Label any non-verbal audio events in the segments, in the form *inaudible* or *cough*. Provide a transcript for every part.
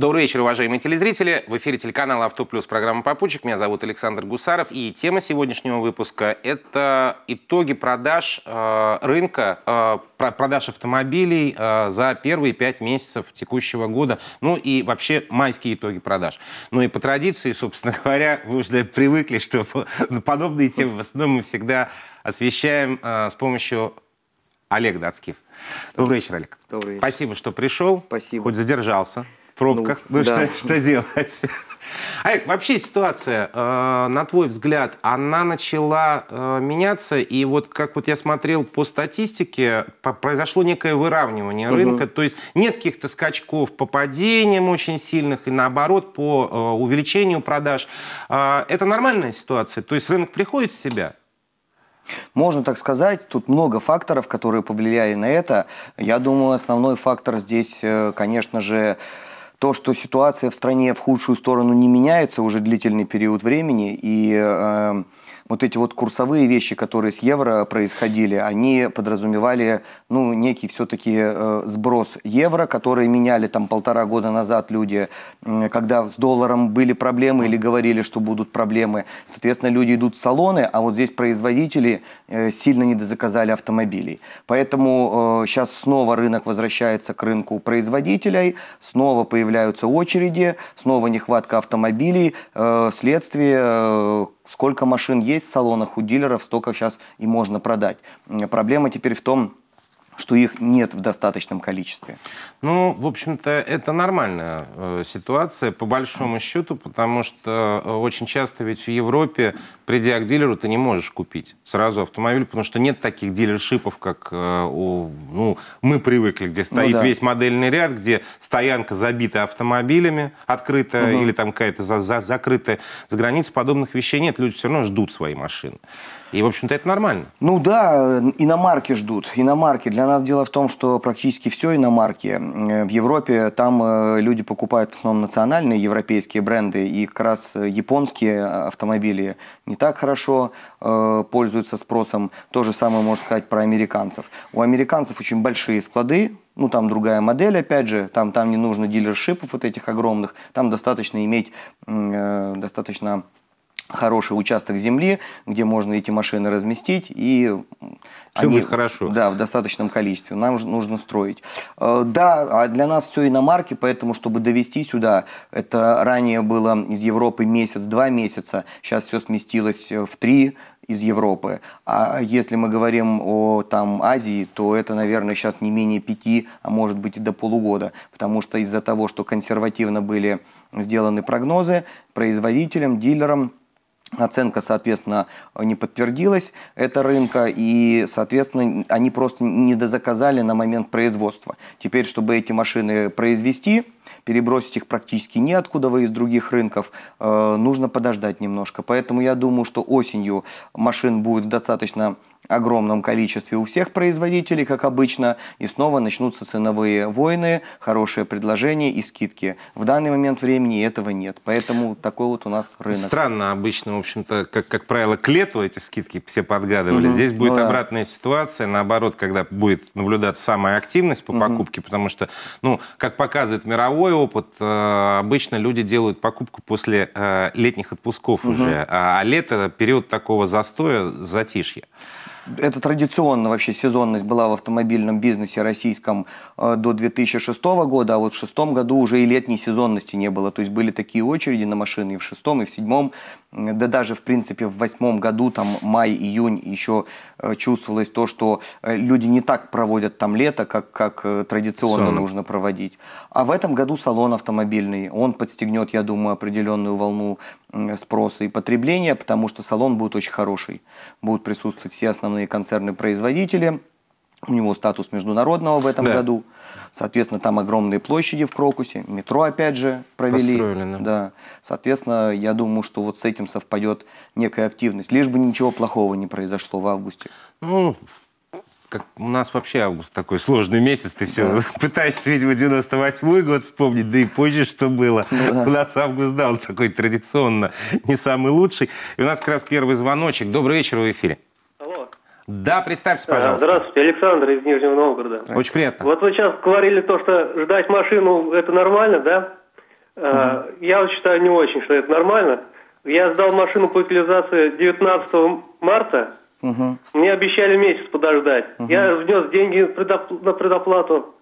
Добрый вечер, уважаемые телезрители. В эфире телеканала «Авто плюс» программа «Попутчик». Меня зовут Александр Гусаров. И тема сегодняшнего выпуска – это итоги продаж э, рынка, э, продаж автомобилей э, за первые пять месяцев текущего года. Ну и вообще майские итоги продаж. Ну и по традиции, собственно говоря, вы уже привыкли, что подобные темы в основном мы всегда освещаем э, с помощью Олега Дацкив. Добрый вечер, Олег. Добрый вечер. Спасибо, что пришел. Спасибо. Хоть задержался пробках. Ну, ну да. что, что делать? А вообще ситуация, э, на твой взгляд, она начала э, меняться, и вот как вот я смотрел по статистике, по, произошло некое выравнивание угу. рынка, то есть нет каких-то скачков по падениям очень сильных, и наоборот, по э, увеличению продаж. Э, это нормальная ситуация, то есть рынок приходит в себя? Можно так сказать, тут много факторов, которые повлияли на это. Я думаю, основной фактор здесь, э, конечно же, то, что ситуация в стране в худшую сторону не меняется уже длительный период времени, и э, вот эти вот курсовые вещи, которые с евро происходили, они подразумевали, ну, некий все-таки э, сброс евро, который меняли там полтора года назад люди, э, когда с долларом были проблемы или говорили, что будут проблемы. Соответственно, люди идут в салоны, а вот здесь производители э, сильно недозаказали автомобилей. Поэтому э, сейчас снова рынок возвращается к рынку производителей, снова появляются очереди, снова нехватка автомобилей, э, следствие э, сколько машин есть в салонах у дилеров, столько сейчас и можно продать. Проблема теперь в том, что их нет в достаточном количестве? Ну, в общем-то, это нормальная э, ситуация, по большому счету, потому что э, очень часто ведь в Европе, придя к дилеру, ты не можешь купить сразу автомобиль, потому что нет таких дилершипов, как э, у, ну, мы привыкли, где ну стоит ну, да. весь модельный ряд, где стоянка забита автомобилями, открытая угу. или там какая-то за -за закрытая. За границей подобных вещей нет, люди все равно ждут свои машины. И, в общем-то, это нормально. Ну да, иномарки ждут. Иномарки. Для нас дело в том, что практически все иномарки. Э, в Европе там э, люди покупают в основном национальные европейские бренды. И как раз э, японские автомобили не так хорошо э, пользуются спросом. То же самое можно сказать про американцев. У американцев очень большие склады, ну, там другая модель, опять же, там, там не нужно дилершипов вот этих огромных, там достаточно иметь э, достаточно хороший участок земли, где можно эти машины разместить, и Все они, будет хорошо. Да, в достаточном количестве. Нам же нужно строить. Э, да, а для нас все иномарки, поэтому, чтобы довести сюда, это ранее было из Европы месяц-два месяца, сейчас все сместилось э, в три из Европы. А если мы говорим о там, Азии, то это, наверное, сейчас не менее пяти, а может быть и до полугода, потому что из-за того, что консервативно были сделаны прогнозы, производителям, дилерам – оценка, соответственно, не подтвердилась, это рынка, и, соответственно, они просто не дозаказали на момент производства. Теперь, чтобы эти машины произвести, перебросить их практически неоткуда вы из других рынков, э, нужно подождать немножко. Поэтому я думаю, что осенью машин будет достаточно огромном количестве у всех производителей, как обычно, и снова начнутся ценовые войны, хорошие предложения и скидки. В данный момент времени этого нет, поэтому такой вот у нас рынок. Странно, обычно, в общем-то, как, как правило, к лету эти скидки все подгадывали. Угу. Здесь будет ну, обратная да. ситуация, наоборот, когда будет наблюдаться самая активность по угу. покупке, потому что, ну, как показывает мировой опыт, э, обычно люди делают покупку после э, летних отпусков угу. уже, а, а лето – период такого застоя, затишья это традиционно вообще сезонность была в автомобильном бизнесе российском э, до 2006 года, а вот в шестом году уже и летней сезонности не было. То есть были такие очереди на машины и в шестом, и в седьмом, да даже, в принципе, в восьмом году, там, май-июнь, еще э, чувствовалось то, что э, люди не так проводят там лето, как, как э, традиционно Сон. нужно проводить. А в этом году салон автомобильный, он подстегнет, я думаю, определенную волну спроса и потребления, потому что салон будет очень хороший. Будут присутствовать все основные концерны-производители – у него статус международного в этом да. году. Соответственно, там огромные площади в Крокусе, метро опять же провели. Построили, да. да. Соответственно, я думаю, что вот с этим совпадет некая активность, лишь бы ничего плохого не произошло в августе. Ну, как у нас вообще август такой сложный месяц, ты все да. *laughs* пытаешься, видимо, 98 год вспомнить, да и позже что было. Ну, да. У нас август, да, он такой традиционно не самый лучший. И у нас как раз первый звоночек. Добрый вечер, в эфире. Да, представьте, а, пожалуйста. Здравствуйте, Александр из Нижнего Новгорода. Очень приятно. Вот вы сейчас говорили то, что ждать машину – это нормально, да? Mm-hmm. Я считаю не очень, что это нормально. Я сдал машину по утилизации 19 марта. Угу. Мне обещали месяц подождать. Угу. Я внес деньги на предоплату.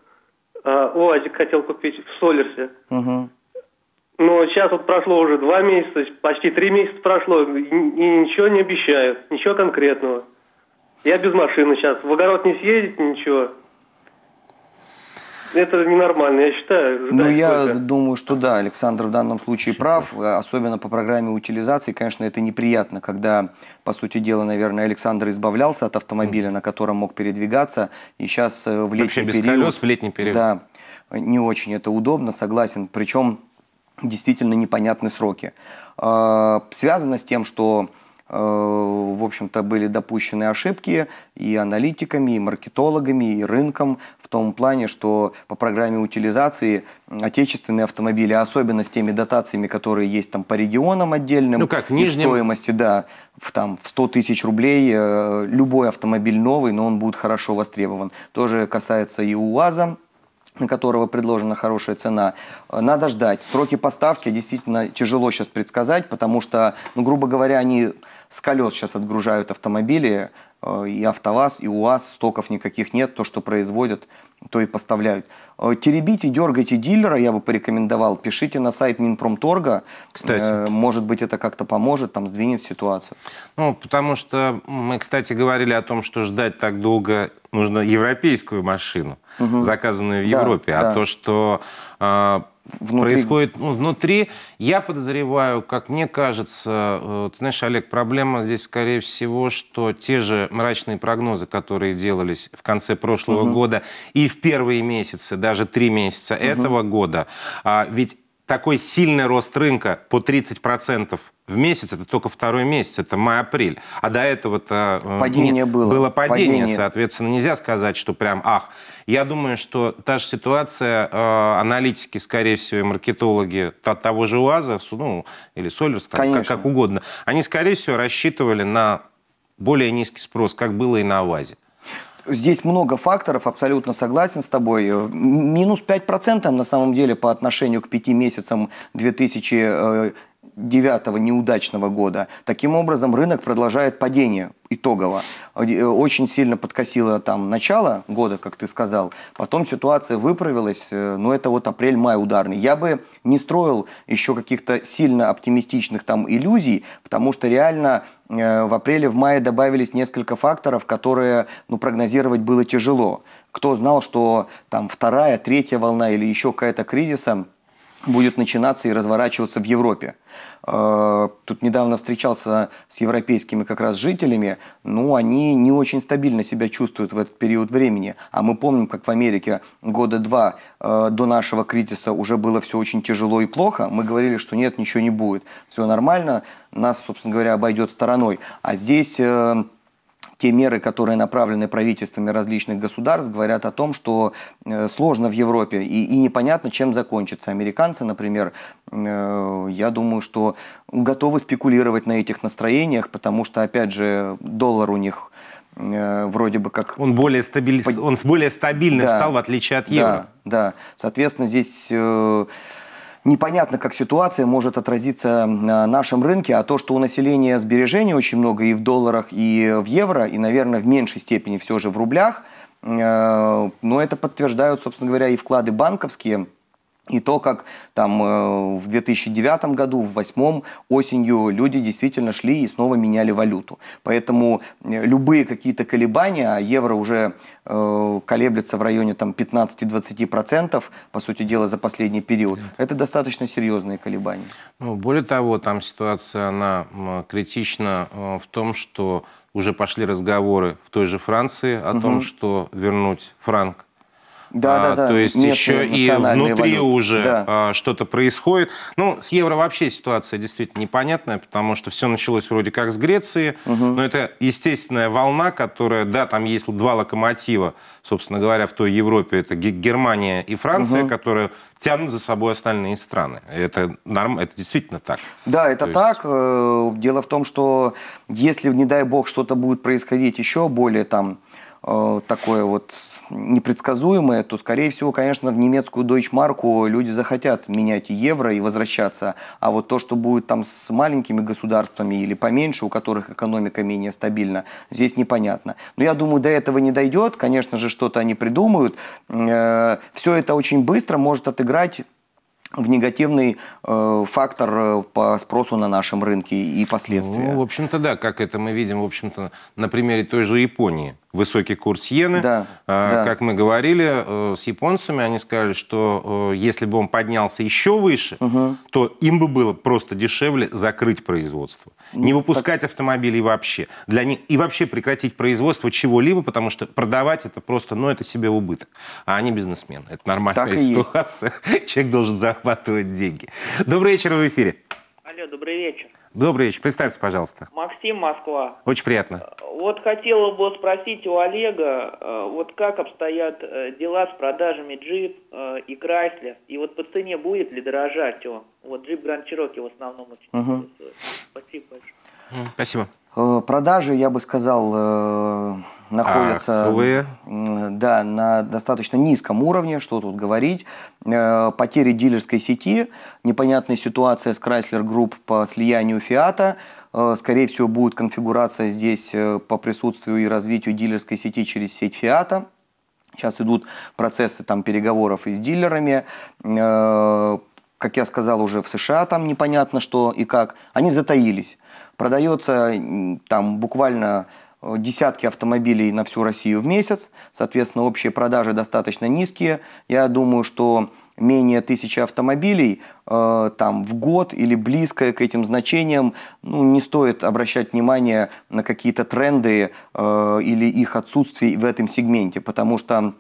А, УАЗик хотел купить в Солерсе. Угу. Но сейчас вот прошло уже два месяца, почти три месяца прошло, и ничего не обещают, ничего конкретного. Я без машины сейчас. В огород не съездить, ничего. Это ненормально, я считаю. Ну, я сколько. думаю, что да, Александр в данном случае прав, э, особенно по программе утилизации. Конечно, это неприятно, когда, по сути дела, наверное, Александр избавлялся от автомобиля, на котором мог передвигаться, и сейчас э, в летний Вообще без колес в летний период. Да, не очень это удобно, согласен. Причем действительно непонятны сроки. А, связано с тем, что Э, в общем-то, были допущены ошибки и аналитиками, и маркетологами, и рынком в том плане, что по программе утилизации отечественные автомобили, особенно с теми дотациями, которые есть там по регионам отдельным, ну как, в нижнем... стоимости, да, в, там, в 100 тысяч рублей э, любой автомобиль новый, но он будет хорошо востребован. Тоже касается и УАЗа, на которого предложена хорошая цена. Э, надо ждать. Сроки поставки действительно тяжело сейчас предсказать, потому что, ну, грубо говоря, они с колес сейчас отгружают автомобили, э, и АвтоВАЗ, и УАЗ, стоков никаких нет, то, что производят, то и поставляют. Э, теребите, дергайте дилера, я бы порекомендовал, пишите на сайт Минпромторга, кстати. Э, может быть, это как-то поможет, там, сдвинет ситуацию. Ну, потому что мы, кстати, говорили о том, что ждать так долго нужно европейскую машину, угу. заказанную в Европе, а да, а то, что внутри... происходит ну, внутри. Я подозреваю, как мне кажется, э, ты знаешь, Олег, проблема здесь, скорее всего, что те же мрачные прогнозы, которые делались в конце прошлого угу. года и в первые месяцы, даже три месяца угу. этого года, а ведь такой сильный рост рынка по 30% в месяц, это только второй месяц, это май-апрель. А до этого-то э, падение не, было. было падение, падение, соответственно, нельзя сказать, что прям ах. Я думаю, что та же ситуация, э, аналитики, скорее всего, и маркетологи от того же УАЗа, ну, или Сольверс, как, как угодно, они, скорее всего, рассчитывали на более низкий спрос, как было и на УАЗе. Здесь много факторов, абсолютно согласен с тобой. Э, минус 5% на самом деле по отношению к 5 месяцам 2000 2009 неудачного года. Таким образом, рынок продолжает падение итогово. Э, очень сильно подкосило там начало года, как ты сказал. Потом ситуация выправилась, э, но это вот апрель-май ударный. Я бы не строил еще каких-то сильно оптимистичных там иллюзий, потому что реально э, в апреле, в мае добавились несколько факторов, которые ну, прогнозировать было тяжело. Кто знал, что там вторая, третья волна или еще какая-то кризиса – будет начинаться и разворачиваться в Европе. Э, тут недавно встречался с европейскими как раз жителями, но ну, они не очень стабильно себя чувствуют в этот период времени. А мы помним, как в Америке года два э, до нашего кризиса уже было все очень тяжело и плохо. Мы говорили, что нет, ничего не будет, все нормально, нас, собственно говоря, обойдет стороной. А здесь э, те меры, которые направлены правительствами различных государств, говорят о том, что э, сложно в Европе и, и непонятно, чем закончится. Американцы, например, э, я думаю, что готовы спекулировать на этих настроениях, потому что, опять же, доллар у них э, вроде бы как... Он более, стабили... Под... Он более стабильным да, стал, в отличие от евро. Да, да. Соответственно, здесь непонятно, как ситуация может отразиться на нашем рынке, а то, что у населения сбережений очень много и в долларах, и в евро, и, наверное, в меньшей степени все же в рублях, э, но это подтверждают, собственно говоря, и вклады банковские – и то, как там э, в 2009 году, в 2008 осенью люди действительно шли и снова меняли валюту. Поэтому э, любые какие-то колебания, а евро уже э, колеблется в районе там 15-20%, по сути дела, за последний период, это достаточно серьезные колебания. Ну, более того, там ситуация, она критична э, в том, что уже пошли разговоры в той же Франции о угу. том, что вернуть франк да, а, да, да. То есть еще и внутри валют. уже да. а, что-то происходит. Ну, с евро вообще ситуация действительно непонятная, потому что все началось вроде как с Греции, угу. но это естественная волна, которая, да, там есть два локомотива, собственно говоря, в той Европе, это Германия и Франция, угу. которые тянут за собой остальные страны. Это, норм, это действительно так. Да, это То так. Есть... Э, дело в том, что если, не дай бог, что-то будет происходить еще более там э, такое вот непредсказуемое, то, скорее всего, конечно, в немецкую дойчмарку люди захотят менять и евро и возвращаться. А вот то, что будет там с маленькими государствами или поменьше, у которых экономика менее стабильна, здесь непонятно. Но я думаю, до этого не дойдет. Конечно же, что-то они придумают. Э, Все это очень быстро может отыграть в негативный э, фактор э, по спросу на нашем рынке и последствия. Ну, в общем-то, да, как это мы видим, в общем-то, на примере той же Японии высокий курс иены. Да, а, да. Как мы говорили э, с японцами, они сказали, что э, если бы он поднялся еще выше, угу. то им бы было просто дешевле закрыть производство. Ну, Не выпускать так... автомобилей вообще. Для них... И вообще прекратить производство чего-либо, потому что продавать это просто, ну, это себе в убыток. А они бизнесмены. Это нормальная так ситуация. *laughs* Человек должен зарабатывать деньги. Добрый вечер, в эфире. Алло, добрый вечер. Добрый вечер. Представьте, пожалуйста. Максим, Москва. Очень приятно. Вот хотела бы спросить у Олега, э, вот как обстоят э, дела с продажами джип э, и Крайслер? И вот по цене будет ли дорожать его? Вот джип Гранд Чироки в основном очень угу. Спасибо большое. Спасибо. Продажи, я бы сказал, находятся Аховые. да, на достаточно низком уровне, что тут говорить. Э, потери дилерской сети, непонятная ситуация с Chrysler Group по слиянию Фиата, э, скорее всего, будет конфигурация здесь э, по присутствию и развитию дилерской сети через сеть Фиата. Сейчас идут процессы там, переговоров и с дилерами как я сказал уже, в США там непонятно что и как, они затаились. Продается там буквально Э, десятки автомобилей на всю Россию в месяц, соответственно, общие продажи достаточно низкие. Я думаю, что менее тысячи автомобилей э, там в год или близкое к этим значениям, ну, не стоит обращать внимание на какие-то тренды э, или их отсутствие в этом сегменте, потому что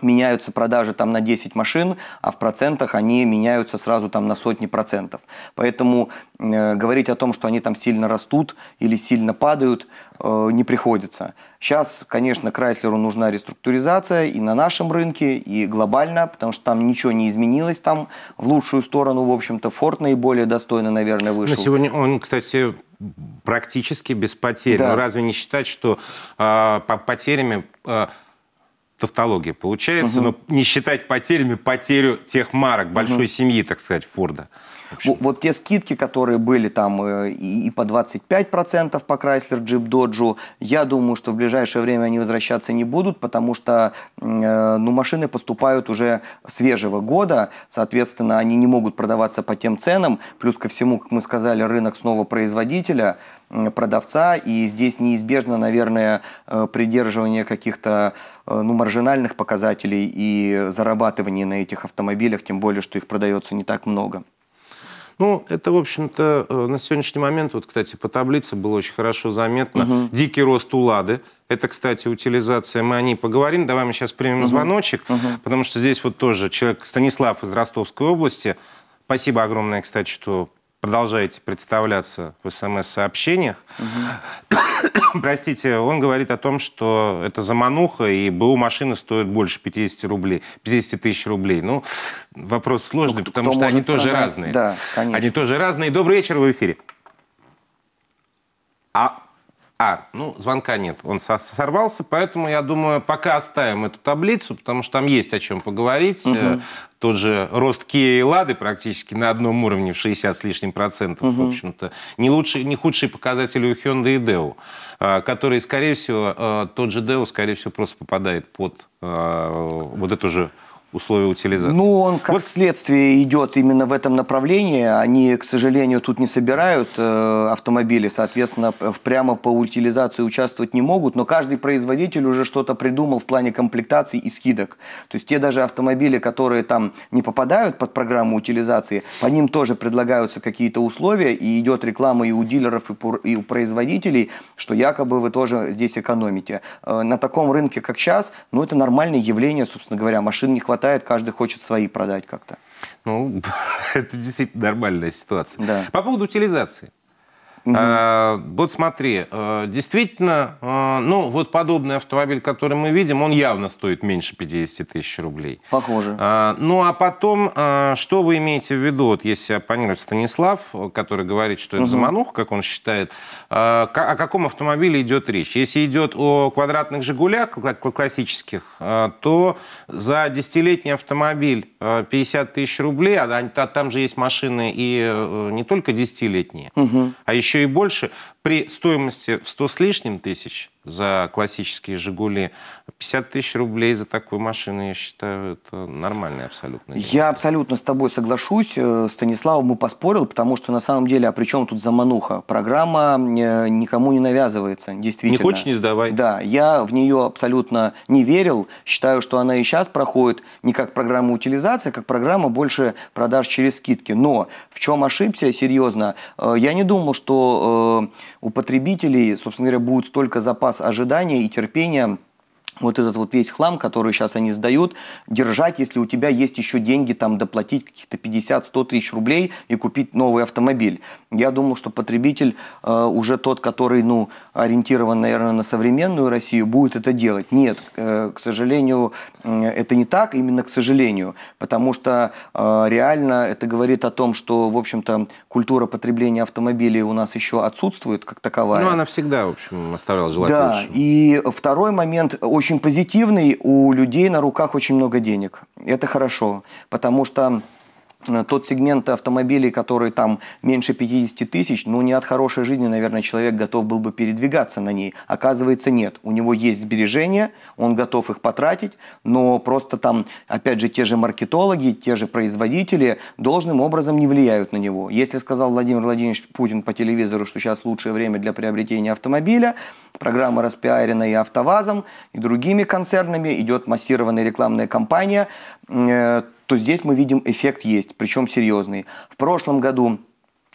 меняются продажи там на 10 машин, а в процентах они меняются сразу там на сотни процентов. Поэтому э, говорить о том, что они там сильно растут или сильно падают, э, не приходится. Сейчас, конечно, Крайслеру нужна реструктуризация и на нашем рынке, и глобально, потому что там ничего не изменилось там в лучшую сторону, в общем-то. Форд наиболее достойно, наверное, вышел. Но сегодня он, кстати, практически без потерь. Да. Но разве не считать, что э, по потерями э, тавтология получается, угу. но не считать потерями потерю тех марок большой угу. семьи, так сказать, Форда. Вот, вот те скидки, которые были там э, и, и по 25% по Chrysler Jeep Dodge, я думаю, что в ближайшее время они возвращаться не будут, потому что э, ну, машины поступают уже свежего года, соответственно, они не могут продаваться по тем ценам, плюс ко всему, как мы сказали, рынок снова производителя, продавца, и здесь неизбежно, наверное, э, придерживание каких-то ну, маржинальных показателей и зарабатывание на этих автомобилях, тем более, что их продается не так много. Ну, это, в общем-то, э, на сегодняшний момент, вот, кстати, по таблице было очень хорошо заметно, угу. дикий рост УЛАДы, это, кстати, утилизация. Мы о ней поговорим. Давай мы сейчас примем угу. звоночек, угу. потому что здесь вот тоже человек Станислав из Ростовской области. Спасибо огромное, кстати, что продолжаете представляться в СМС-сообщениях. Угу. *laughs* простите, он говорит о том, что это замануха, и БУ машина стоит больше 50 рублей, 50 тысяч рублей. Ну, вопрос сложный, ну, потому что они тоже продать? разные. Да, конечно. Они тоже разные. Добрый вечер, вы в эфире. А а, ну, звонка нет, он сорвался, поэтому, я думаю, пока оставим эту таблицу, потому что там есть о чем поговорить. Угу. Тот же рост Kia и Лады практически на одном уровне в 60 с лишним процентов, угу. в общем-то. Не, лучший, не худший показатель у Hyundai и Deo, э, которые, скорее всего, э, тот же Deo, скорее всего, просто попадает под вот эту же условия утилизации. Ну, он как вот. следствие идет именно в этом направлении. Они, к сожалению, тут не собирают э, автомобили, соответственно, прямо по утилизации участвовать не могут, но каждый производитель уже что-то придумал в плане комплектаций и скидок. То есть те даже автомобили, которые там не попадают под программу утилизации, по ним тоже предлагаются какие-то условия, и идет реклама и у дилеров, и, у производителей, что якобы вы тоже здесь экономите. Э, на таком рынке, как сейчас, ну, это нормальное явление, собственно говоря, машин не хватает хватает, каждый хочет свои продать как-то. Ну, *laughs* это действительно нормальная ситуация. Да. По поводу утилизации. Угу. вот смотри, э, действительно, э, ну вот подобный автомобиль, который мы видим, он явно стоит меньше 50 тысяч рублей. Похоже. А, ну а потом, э, что вы имеете в виду, вот если оппонирует Станислав, который говорит, что угу. это заманух, как он считает, о каком автомобиле идет речь? Если идет о квадратных «Жигулях», классических, то за десятилетний автомобиль 50 тысяч рублей, а там же есть машины и не только десятилетние, угу. а еще еще и больше, при стоимости в 100 с лишним тысяч за классические «Жигули», 50 тысяч рублей за такую машину, я считаю, это нормальная абсолютно. Деньги. Я абсолютно с тобой соглашусь. Э, Станислав мы поспорил, потому что на самом деле, а при чем тут замануха? Программа э, никому не навязывается, действительно. Не хочешь, не сдавай. Да, я в нее абсолютно не верил. Считаю, что она и сейчас проходит не как программа утилизации, а как программа больше продаж через скидки. Но в чем ошибся, серьезно, э, я не думал, что у потребителей, собственно говоря, будет столько запас ожидания и терпения, вот этот вот весь хлам, который сейчас они сдают, держать, если у тебя есть еще деньги там доплатить каких-то 50-100 тысяч рублей и купить новый автомобиль. Я думаю, что потребитель, э, уже тот, который ну, ориентирован, наверное, на современную Россию, будет это делать. Нет, э, к сожалению, э, это не так, именно к сожалению, потому что э, реально это говорит о том, что, в общем-то, культура потребления автомобилей у нас еще отсутствует как таковая. Ну, она всегда, в общем, оставляла желать Да, лучшего. и второй момент очень позитивный, у людей на руках очень много денег. Это хорошо, потому что Э, тот сегмент автомобилей, который там меньше 50 тысяч, ну не от хорошей жизни, наверное, человек готов был бы передвигаться на ней. Оказывается, нет. У него есть сбережения, он готов их потратить, но просто там, опять же, те же маркетологи, те же производители должным образом не влияют на него. Если сказал Владимир Владимирович Путин по телевизору, что сейчас лучшее время для приобретения автомобиля, программа распиарена и АвтоВАЗом, и другими концернами, идет массированная рекламная кампания, Э, то здесь мы видим эффект есть, причем серьезный. В прошлом году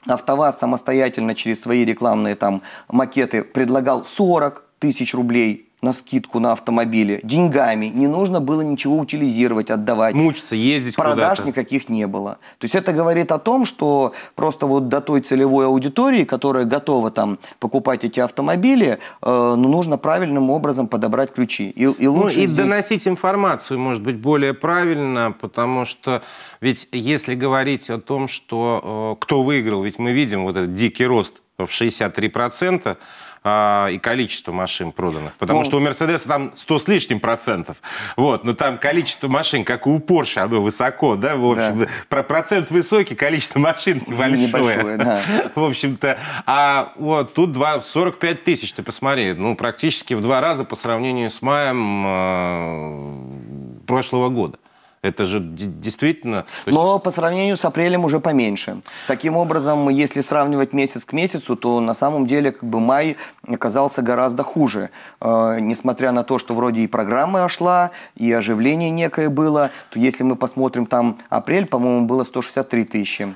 АвтоВАЗ самостоятельно через свои рекламные там макеты предлагал 40 тысяч рублей на скидку на автомобили деньгами, не нужно было ничего утилизировать, отдавать. Мучиться, ездить Продаж никаких не было. То есть это говорит о том, что просто вот до той целевой аудитории, которая готова там покупать эти автомобили, э, ну, нужно правильным образом подобрать ключи. И, и ну, лучше ну, и здесь... доносить информацию, может быть, более правильно, потому что ведь если говорить о том, что э, кто выиграл, ведь мы видим вот этот дикий рост в 63%, а, и количество машин проданных. Потому ну, что у Мерседеса там 100 с лишним процентов. Вот, но там количество машин, как и у Порше, оно высоко, да, в общем, да. Про процент высокий, количество машин ну, большое. Небольшое, да. *laughs* В общем-то, а вот тут 2, 45 тысяч, ты посмотри, ну, практически в два раза по сравнению с маем э, прошлого года. Это же действительно... Есть... Но по сравнению с апрелем уже поменьше. Таким образом, если сравнивать месяц к месяцу, то на самом деле как бы май оказался гораздо хуже. Э, несмотря на то, что вроде и программа шла, и оживление некое было, то если мы посмотрим там апрель, по-моему, было 163 тысячи.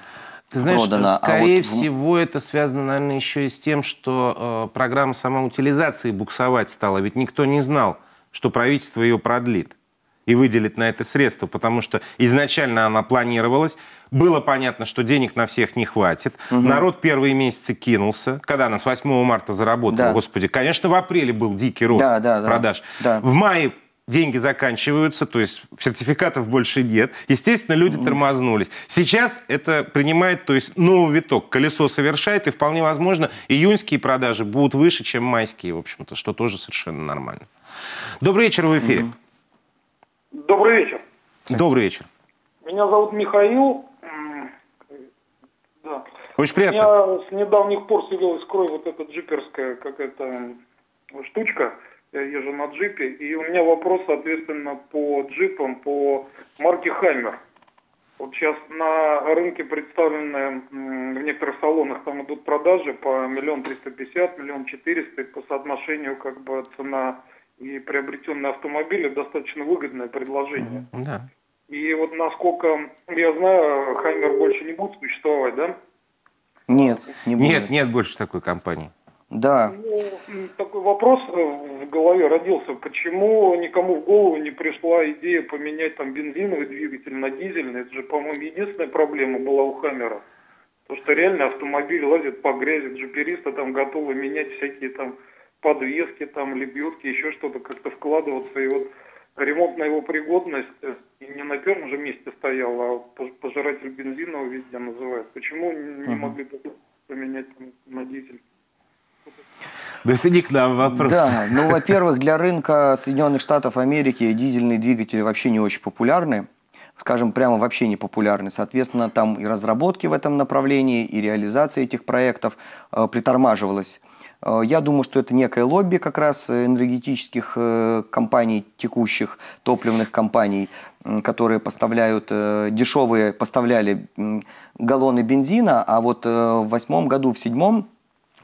Ты знаешь, продано. А скорее а вот... всего, это связано, наверное, еще и с тем, что э, программа самоутилизации буксовать стала. Ведь никто не знал, что правительство ее продлит и выделить на это средства, потому что изначально она планировалась, было понятно, что денег на всех не хватит. Угу. Народ первые месяцы кинулся, когда нас 8 марта заработал, да. господи, конечно, в апреле был дикий рост да, да, да. продаж. Да. В мае деньги заканчиваются, то есть сертификатов больше нет. Естественно, люди тормознулись. Сейчас это принимает, то есть новый виток, колесо совершает, и вполне возможно, июньские продажи будут выше, чем майские, в общем-то, что тоже совершенно нормально. Добрый вечер, в эфире. mm Добрый вечер. Добрый вечер. Меня зовут Михаил. Да. Очень приятно. У меня с недавних пор сидела кровь вот эта джиперская какая-то штучка. Я езжу на джипе. И у меня вопрос, соответственно, по джипам, по марке Хаймер. Вот сейчас на рынке представлены в некоторых салонах там идут продажи по миллион триста пятьдесят, миллион четыреста по соотношению как бы цена и приобретен на достаточно выгодное предложение. Да. И вот насколько я знаю, Хаймер больше не будет существовать, да? Нет, не будет. Нет, нет больше такой компании. Да. Ну, такой вопрос в голове родился. Почему никому в голову не пришла идея поменять там бензиновый двигатель на дизельный? Это же, по-моему, единственная проблема была у Хаммера. То, что реально автомобиль лазит по грязи, джиперисты там готовы менять всякие там подвески, там, лебедки, еще что-то как-то вкладываться. И вот ремонт на его пригодность э, не на первом же месте стоял, а пожиратель бензина везде называют. Почему не могли поменять там, на дизель? Но это не к нам вопрос. Да, ну, во-первых, для рынка Соединенных Штатов Америки дизельные двигатели вообще не очень популярны скажем, прямо вообще не популярны. Соответственно, там и разработки в этом направлении, и реализация этих проектов э, притормаживалась. Э, я думаю, что это некое лобби как раз э, энергетических э, компаний, текущих топливных компаний, которые поставляют дешевые, поставляли галлоны бензина, а вот в восьмом году, в седьмом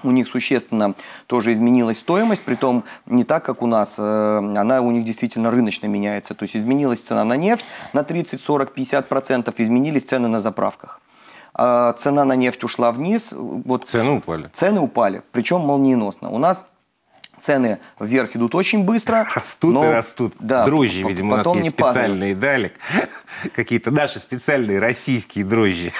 у них существенно тоже изменилась стоимость, при том не так, как у нас, она у них действительно рыночно меняется. То есть изменилась цена на нефть на 30, 40, 50 процентов, изменились цены на заправках. А, цена на нефть ушла вниз. Вот цены упали. Цены упали, причем молниеносно. У нас цены вверх идут очень быстро. Растут но, и растут. Да, дрожжи, видимо, потом у нас есть специальные далек. *laughs* Какие-то наши специальные российские дрожжи.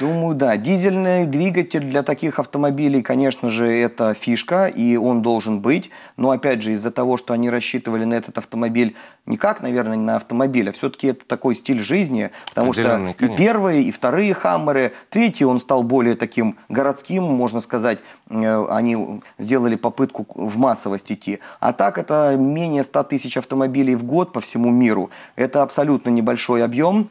Думаю, да. Дизельный двигатель для таких автомобилей, конечно же, это фишка, и он должен быть. Но, опять же, из-за того, что они рассчитывали на этот автомобиль никак, наверное, на автомобиль, а все-таки это такой стиль жизни, потому что конечно. и первые, и вторые хаммеры, третий он стал более таким городским, можно сказать, э, они сделали попытку в массовость идти. А так это менее 100 тысяч автомобилей в год по всему миру. Это абсолютно небольшой объем,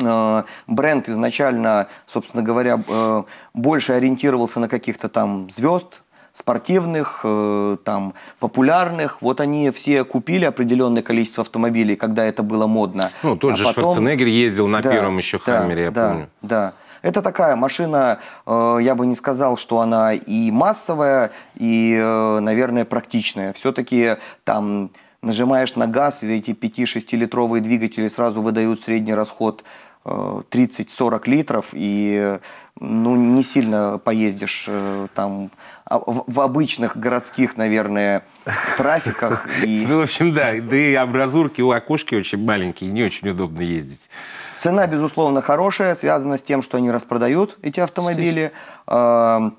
Э, бренд изначально, собственно говоря, э, больше ориентировался на каких-то там звезд, спортивных, э, там, популярных. Вот они все купили определенное количество автомобилей, когда это было модно. Ну, тот а же потом... Шварценеггер ездил на да, первом еще да, Хаммере, я да, помню. Да, это такая машина, я бы не сказал, что она и массовая, и, наверное, практичная. Все-таки там нажимаешь на газ, и эти 5-6-литровые двигатели сразу выдают средний расход 30-40 э, литров, и ну, не сильно поездишь э, там а, в, обычных городских, наверное, трафиках. И... *laughs* Ну, в общем, да, да и образурки у окошки очень маленькие, не очень удобно ездить. Цена, безусловно, хорошая, связана с тем, что они распродают эти автомобили. Эм,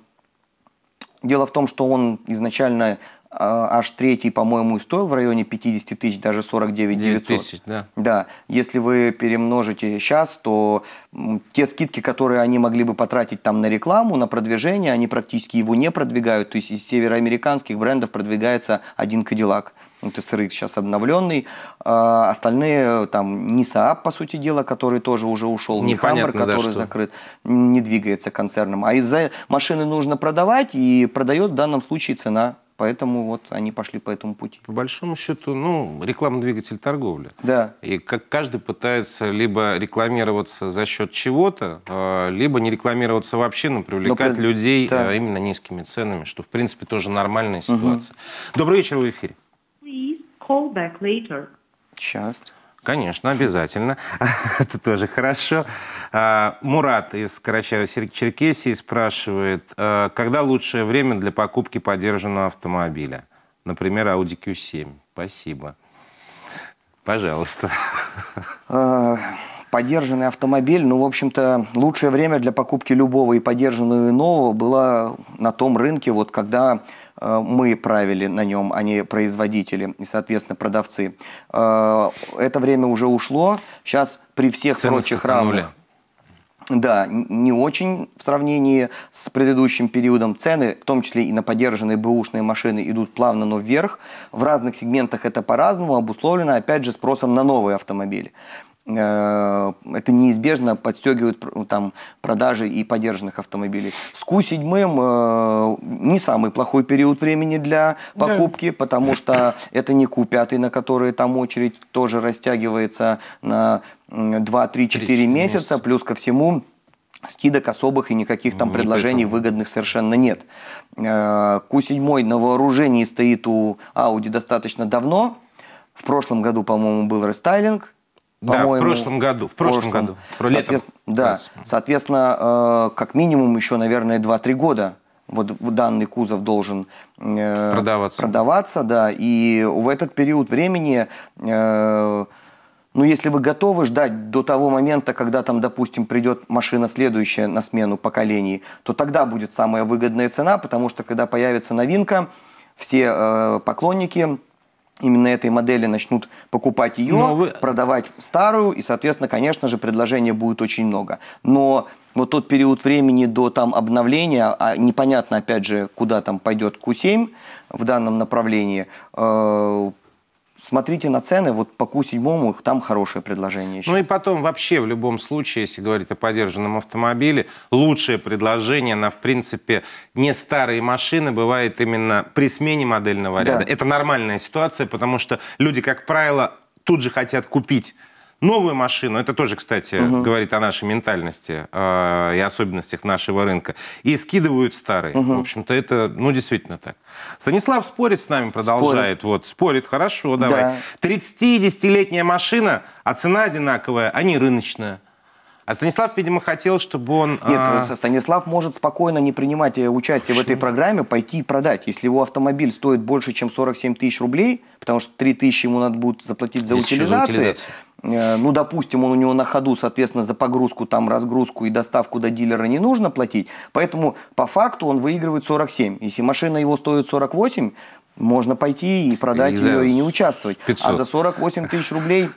дело в том, что он изначально а, аж третий, по-моему, и стоил в районе 50 тысяч, даже 49 900. 9 тысяч, да. Да. Если вы перемножите сейчас, то те скидки, которые они могли бы потратить там на рекламу, на продвижение, они практически его не продвигают. То есть из североамериканских брендов продвигается один Кадиллак. Вот SRX сейчас обновленный. А остальные, там, Nissaab, по сути дела, который тоже уже ушел, не Хаммер, который да, закрыт, не двигается концерном. А из-за машины нужно продавать, и продает в данном случае цена Поэтому вот они пошли по этому пути. По большому счету, ну, рекламный двигатель торговли. Да. И как каждый пытается либо рекламироваться за счет чего-то, а, либо не рекламироваться вообще, но привлекать но, ну, людей да. А, именно низкими ценами, что, в принципе, тоже нормальная ситуация. Угу. Добрый вечер, в эфире. call back later. Сейчас. Конечно, обязательно. *laughs* Это тоже хорошо. А, Мурат из Карачаева-Черкесии спрашивает, а, когда лучшее время для покупки подержанного автомобиля? Например, Audi Q7. Спасибо. Пожалуйста. А, подержанный автомобиль, ну, в общем-то, лучшее время для покупки любого и подержанного и нового было на том рынке, вот когда э, мы правили на нем, а не производители и, соответственно, продавцы. Э, это время уже ушло. Сейчас при всех Цены прочих равных... Да, не очень в сравнении с предыдущим периодом. Цены, в том числе и на подержанные бэушные машины, идут плавно, но вверх. В разных сегментах это по-разному обусловлено, опять же, спросом на новые автомобили. Э, это неизбежно подстегивает ну, там, продажи и подержанных автомобилей. С Q7 э, не самый плохой период времени для покупки, да. потому что это не Q5, на которые там очередь тоже растягивается на 2-3-4 месяца, месяца, плюс ко всему скидок особых и никаких там не предложений поэтому. выгодных совершенно нет. Q7 э, на вооружении стоит у Audi достаточно давно. В прошлом году, по-моему, был рестайлинг, да, в прошлом году. В прошлом, прошлом. году. Про Соответ... летом. Да, соответственно, э, как минимум еще, наверное, 2-3 года вот данный кузов должен э, продаваться. продаваться, да, и в этот период времени, э, ну, если вы готовы ждать до того момента, когда там, допустим, придет машина следующая на смену поколений, то тогда будет самая выгодная цена, потому что когда появится новинка, все э, поклонники именно этой модели начнут покупать ее, вы... продавать старую, и, соответственно, конечно же, предложения будет очень много. Но вот тот период времени до там обновления, а непонятно, опять же, куда там пойдет Q7 в данном направлении, э смотрите на цены, вот по Q7 там хорошее предложение. Сейчас. Ну и потом вообще в любом случае, если говорить о подержанном автомобиле, лучшее предложение на, в принципе, не старые машины бывает именно при смене модельного ряда. Да. Это нормальная ситуация, потому что люди, как правило, тут же хотят купить новую машину, это тоже, кстати, угу. говорит о нашей ментальности э, и особенностях нашего рынка, и скидывают старые. Угу. В общем-то, это, ну, действительно так. Станислав спорит с нами, продолжает. Спорит. Вот, спорит, хорошо, давай. Да. 30-летняя машина, а цена одинаковая, а не рыночная. А Станислав, видимо, хотел, чтобы он... Нет, а... Э, Станислав может спокойно не принимать э, участие в этой программе, пойти и продать. Если его автомобиль стоит больше, чем 47 тысяч рублей, потому что 3 тысячи ему надо будет заплатить за утилизацию, за утилизацию, Э, ну, допустим, он у него на ходу, соответственно, за погрузку, там, разгрузку и доставку до дилера не нужно платить, поэтому по факту он выигрывает 47. Если машина его стоит 48, можно пойти и продать и ее да. и не участвовать. 500. А за 48 тысяч рублей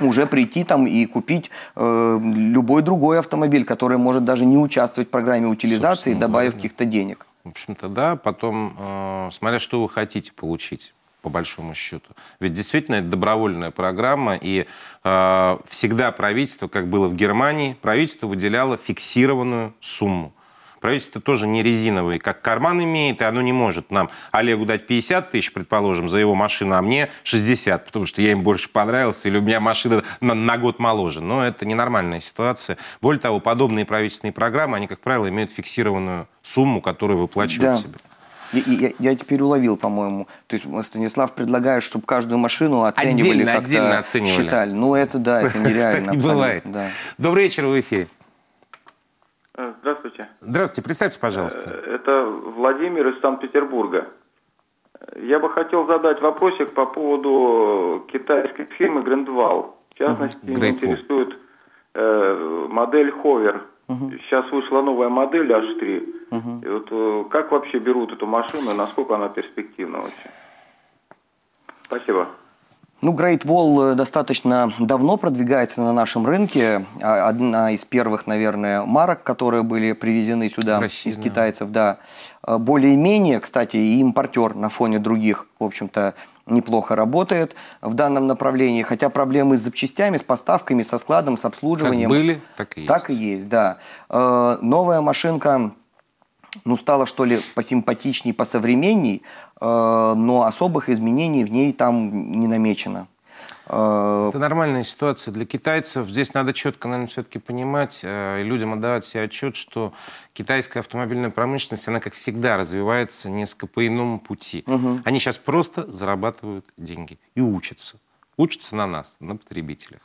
уже прийти там и купить э, любой другой автомобиль, который может даже не участвовать в программе утилизации, Собственно, добавив да. каких-то денег. В общем-то, да. Потом, э, смотря что вы хотите получить по большому счету. Ведь действительно это добровольная программа, и э, всегда правительство, как было в Германии, правительство выделяло фиксированную сумму. Правительство тоже не резиновое, как карман имеет, и оно не может нам Олегу дать 50 тысяч, предположим, за его машину, а мне 60, потому что я им больше понравился, или у меня машина на, на год моложе. Но это ненормальная ситуация. Более того, подобные правительственные программы, они, как правило, имеют фиксированную сумму, которую выплачивают да. себе. Я, я, я теперь уловил, по-моему. То есть Станислав предлагает, чтобы каждую машину оценивали отдельно, как отдельно оценивали. считали. Ну это да, это *laughs* нереально. не бывает. Да. Добрый вечер, вы в эфире. А, здравствуйте. Здравствуйте, представьте, пожалуйста. Э, это Владимир из Санкт-Петербурга. Я бы хотел задать вопросик по поводу китайской фирмы «Грандвал». В частности, меня интересует э, модель ховер Сейчас вышла новая модель H3. Угу. И вот э, как вообще берут эту машину, и насколько она перспективна вообще? Спасибо. Ну, Great Wall э, достаточно давно продвигается на нашем рынке. А, одна из первых, наверное, марок, которые были привезены сюда Россия, из китайцев, да. Э, более-менее, кстати, и импортер на фоне других, в общем-то, неплохо работает в данном направлении. Хотя проблемы с запчастями, с поставками, со складом, с обслуживанием. Как были, так и есть. Так и есть, да. Новая машинка ну, стала, что ли, посимпатичней, посовременней, э, но особых изменений в ней там не намечено. Э, Это нормальная ситуация для китайцев. Здесь надо четко, наверное, все-таки понимать э, и людям отдавать себе отчет, что китайская автомобильная промышленность, она, как всегда, развивается несколько по иному пути. Угу. Они сейчас просто зарабатывают деньги и учатся. Учатся на нас, на потребителях.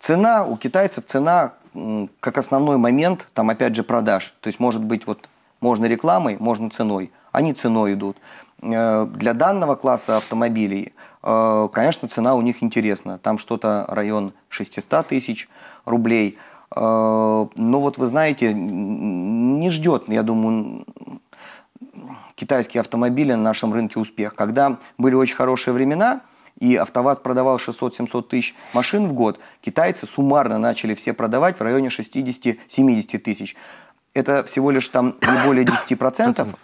Цена у китайцев, цена как основной момент, там опять же продаж. То есть может быть вот можно рекламой, можно ценой. Они ценой идут. Э, для данного класса автомобилей, э, конечно, цена у них интересна. Там что-то район 600 тысяч рублей. Э, но вот вы знаете, не ждет, я думаю, китайские автомобили на нашем рынке успех. Когда были очень хорошие времена, и АвтоВАЗ продавал 600-700 тысяч машин в год, китайцы суммарно начали все продавать в районе 60-70 тысяч это всего лишь там не более 10%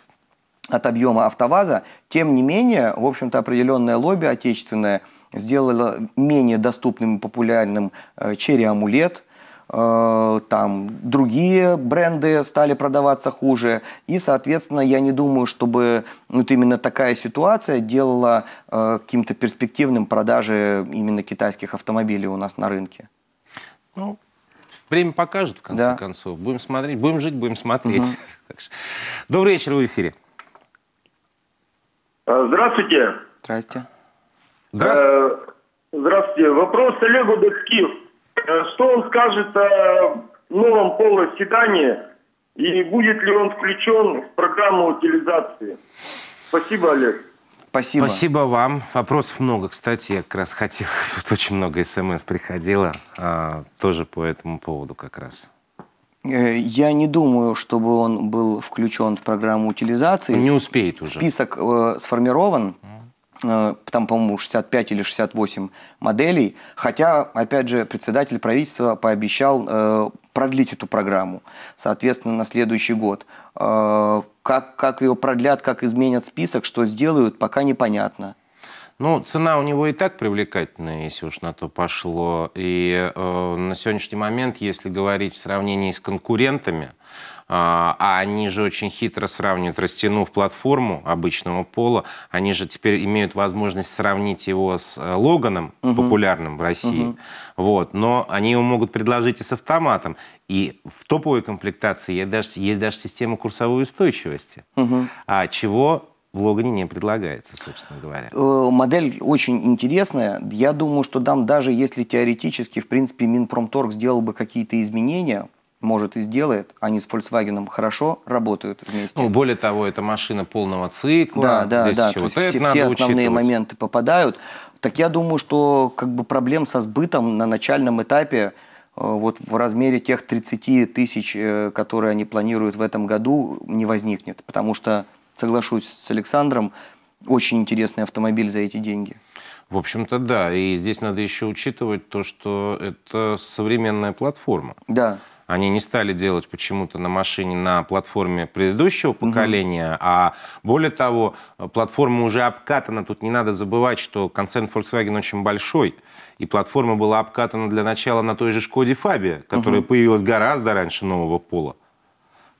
от объема автоваза, тем не менее, в общем-то, определенное лобби отечественное сделало менее доступным и популярным черри э, амулет, э, там другие бренды стали продаваться хуже. И, соответственно, я не думаю, чтобы вот именно такая ситуация делала э, каким-то перспективным продажи именно китайских автомобилей у нас на рынке. Ну, Время покажет, в конце да. концов. Будем смотреть, будем жить, будем смотреть. Угу. *laughs* Добрый вечер, в эфире. Э, здравствуйте. Здрасте. Здравствуйте. Э, здравствуйте. Вопрос Олегу Доскив. Э, что он скажет о новом полоседании и будет ли он включен в программу утилизации? Спасибо, Олег. Спасибо. Спасибо вам. Вопросов много, кстати. Я как раз хотел... *laughs* Тут очень много смс эм приходило. А, тоже по этому поводу как раз. Э, я не думаю, чтобы он был включен в программу утилизации. Не успеет уже. Список э, сформирован. Э, там, по-моему, 65 или 68 моделей. Хотя, опять же, председатель правительства пообещал э, продлить эту программу, соответственно, на следующий год. Э, как, как ее продлят, как изменят список, что сделают, пока непонятно. Ну, цена у него и так привлекательная, если уж на то пошло. И э, на сегодняшний момент, если говорить в сравнении с конкурентами, а, а они же очень хитро сравнивают, растянув платформу обычного пола, они же теперь имеют возможность сравнить его с э, Логаном, угу. популярным в России. Угу. Вот. Но они его могут предложить и с автоматом. И в топовой комплектации есть даже, есть даже система курсовой устойчивости, угу. а чего в Логане не предлагается, собственно говоря. Э, модель очень интересная. Я думаю, что там даже если теоретически, в принципе, Минпромторг сделал бы какие-то изменения, может и сделает. Они с Volkswagen хорошо работают вместе. Ну, более того, это машина полного цикла. Да, да, Здесь да. То есть все, все основные моменты попадают. Так я думаю, что как бы проблем со сбытом на начальном этапе э, вот в размере тех 30 тысяч, э, которые они планируют в этом году, не возникнет. Потому что, соглашусь с Александром, очень интересный автомобиль за эти деньги. В общем-то, да. И здесь надо еще учитывать то, что это современная платформа. Да. Они не стали делать почему-то на машине на платформе предыдущего поколения, угу. а более того, платформа уже обкатана. Тут не надо забывать, что концерн Volkswagen очень большой. И платформа была обкатана для начала на той же Шкоде Фабия, которая угу. появилась гораздо раньше нового пола.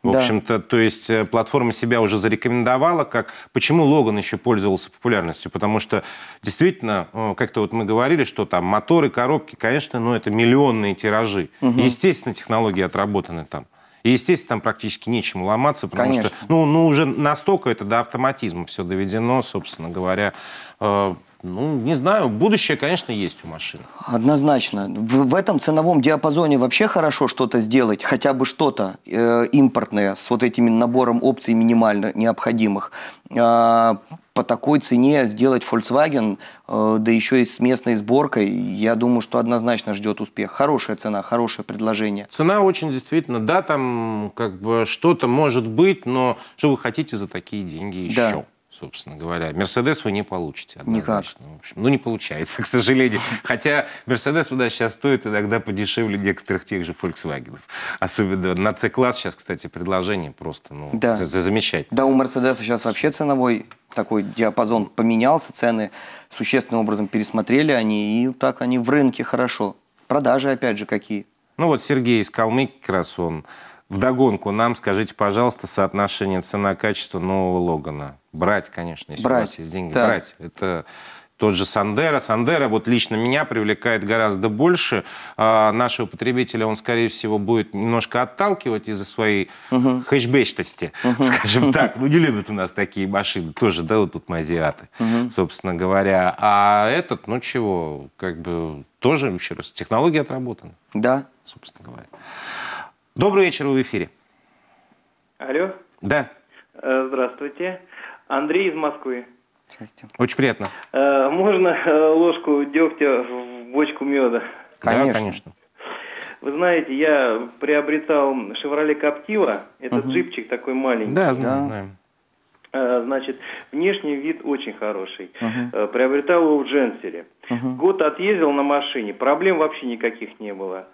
В да. общем-то, то есть э, платформа себя уже зарекомендовала, как почему Логан еще пользовался популярностью, потому что действительно, э, как-то вот мы говорили, что там моторы, коробки, конечно, но ну, это миллионные тиражи, угу. естественно, технологии отработаны там. И, естественно, там практически нечему ломаться, потому Конечно. что ну, ну, уже настолько это до автоматизма все доведено, собственно говоря. Э, ну, не знаю, будущее, конечно, есть у машины. Однозначно. В, в этом ценовом диапазоне вообще хорошо что-то сделать, хотя бы что-то э, импортное с вот этим набором опций минимально необходимых. Э, по такой цене сделать Volkswagen, э, да еще и с местной сборкой, я думаю, что однозначно ждет успех. Хорошая цена, хорошее предложение. Цена очень действительно, да, там как бы что-то может быть, но что вы хотите за такие деньги еще? Да собственно говоря. Мерседес вы не получите. Однозначно. Никак. В общем, ну, не получается, *laughs* к сожалению. Хотя Мерседес у нас сейчас стоит иногда подешевле некоторых тех же Volkswagen. Особенно на C-класс сейчас, кстати, предложение просто ну, да. за, за замечательно. Да, у Мерседеса сейчас вообще ценовой такой диапазон поменялся, цены существенным образом пересмотрели они, и так они в рынке хорошо. Продажи, опять же, какие? Ну вот Сергей из Калмыкии как раз он Вдогонку нам скажите, пожалуйста, соотношение цена-качество нового Логана. Брать, конечно, если брать. у вас есть деньги. Да. Брать. Это тот же Сандера. Сандера вот лично меня привлекает гораздо больше. А нашего потребителя он, скорее всего, будет немножко отталкивать из-за своей угу. хэшбечтости, угу. скажем так. Ну, не любят у нас такие машины тоже, да, вот тут мы азиаты, угу. собственно говоря. А этот, ну чего, как бы тоже, еще раз, технология отработана. Да. Собственно говоря. Добрый вечер, вы в эфире. Алло. Да. Э, здравствуйте. Андрей из Москвы. Здравствуйте. Очень приятно. Э, можно э, ложку дегтя в бочку меда? Конечно. Да, конечно. Вы знаете, я приобретал «Шевроле Коптива». Это угу. джипчик такой маленький. Да, знаю. Да. Значит, внешний вид очень хороший. Uh-huh. Приобретал его в Дженсере. Uh-huh. Год отъездил на машине, проблем вообще никаких не было.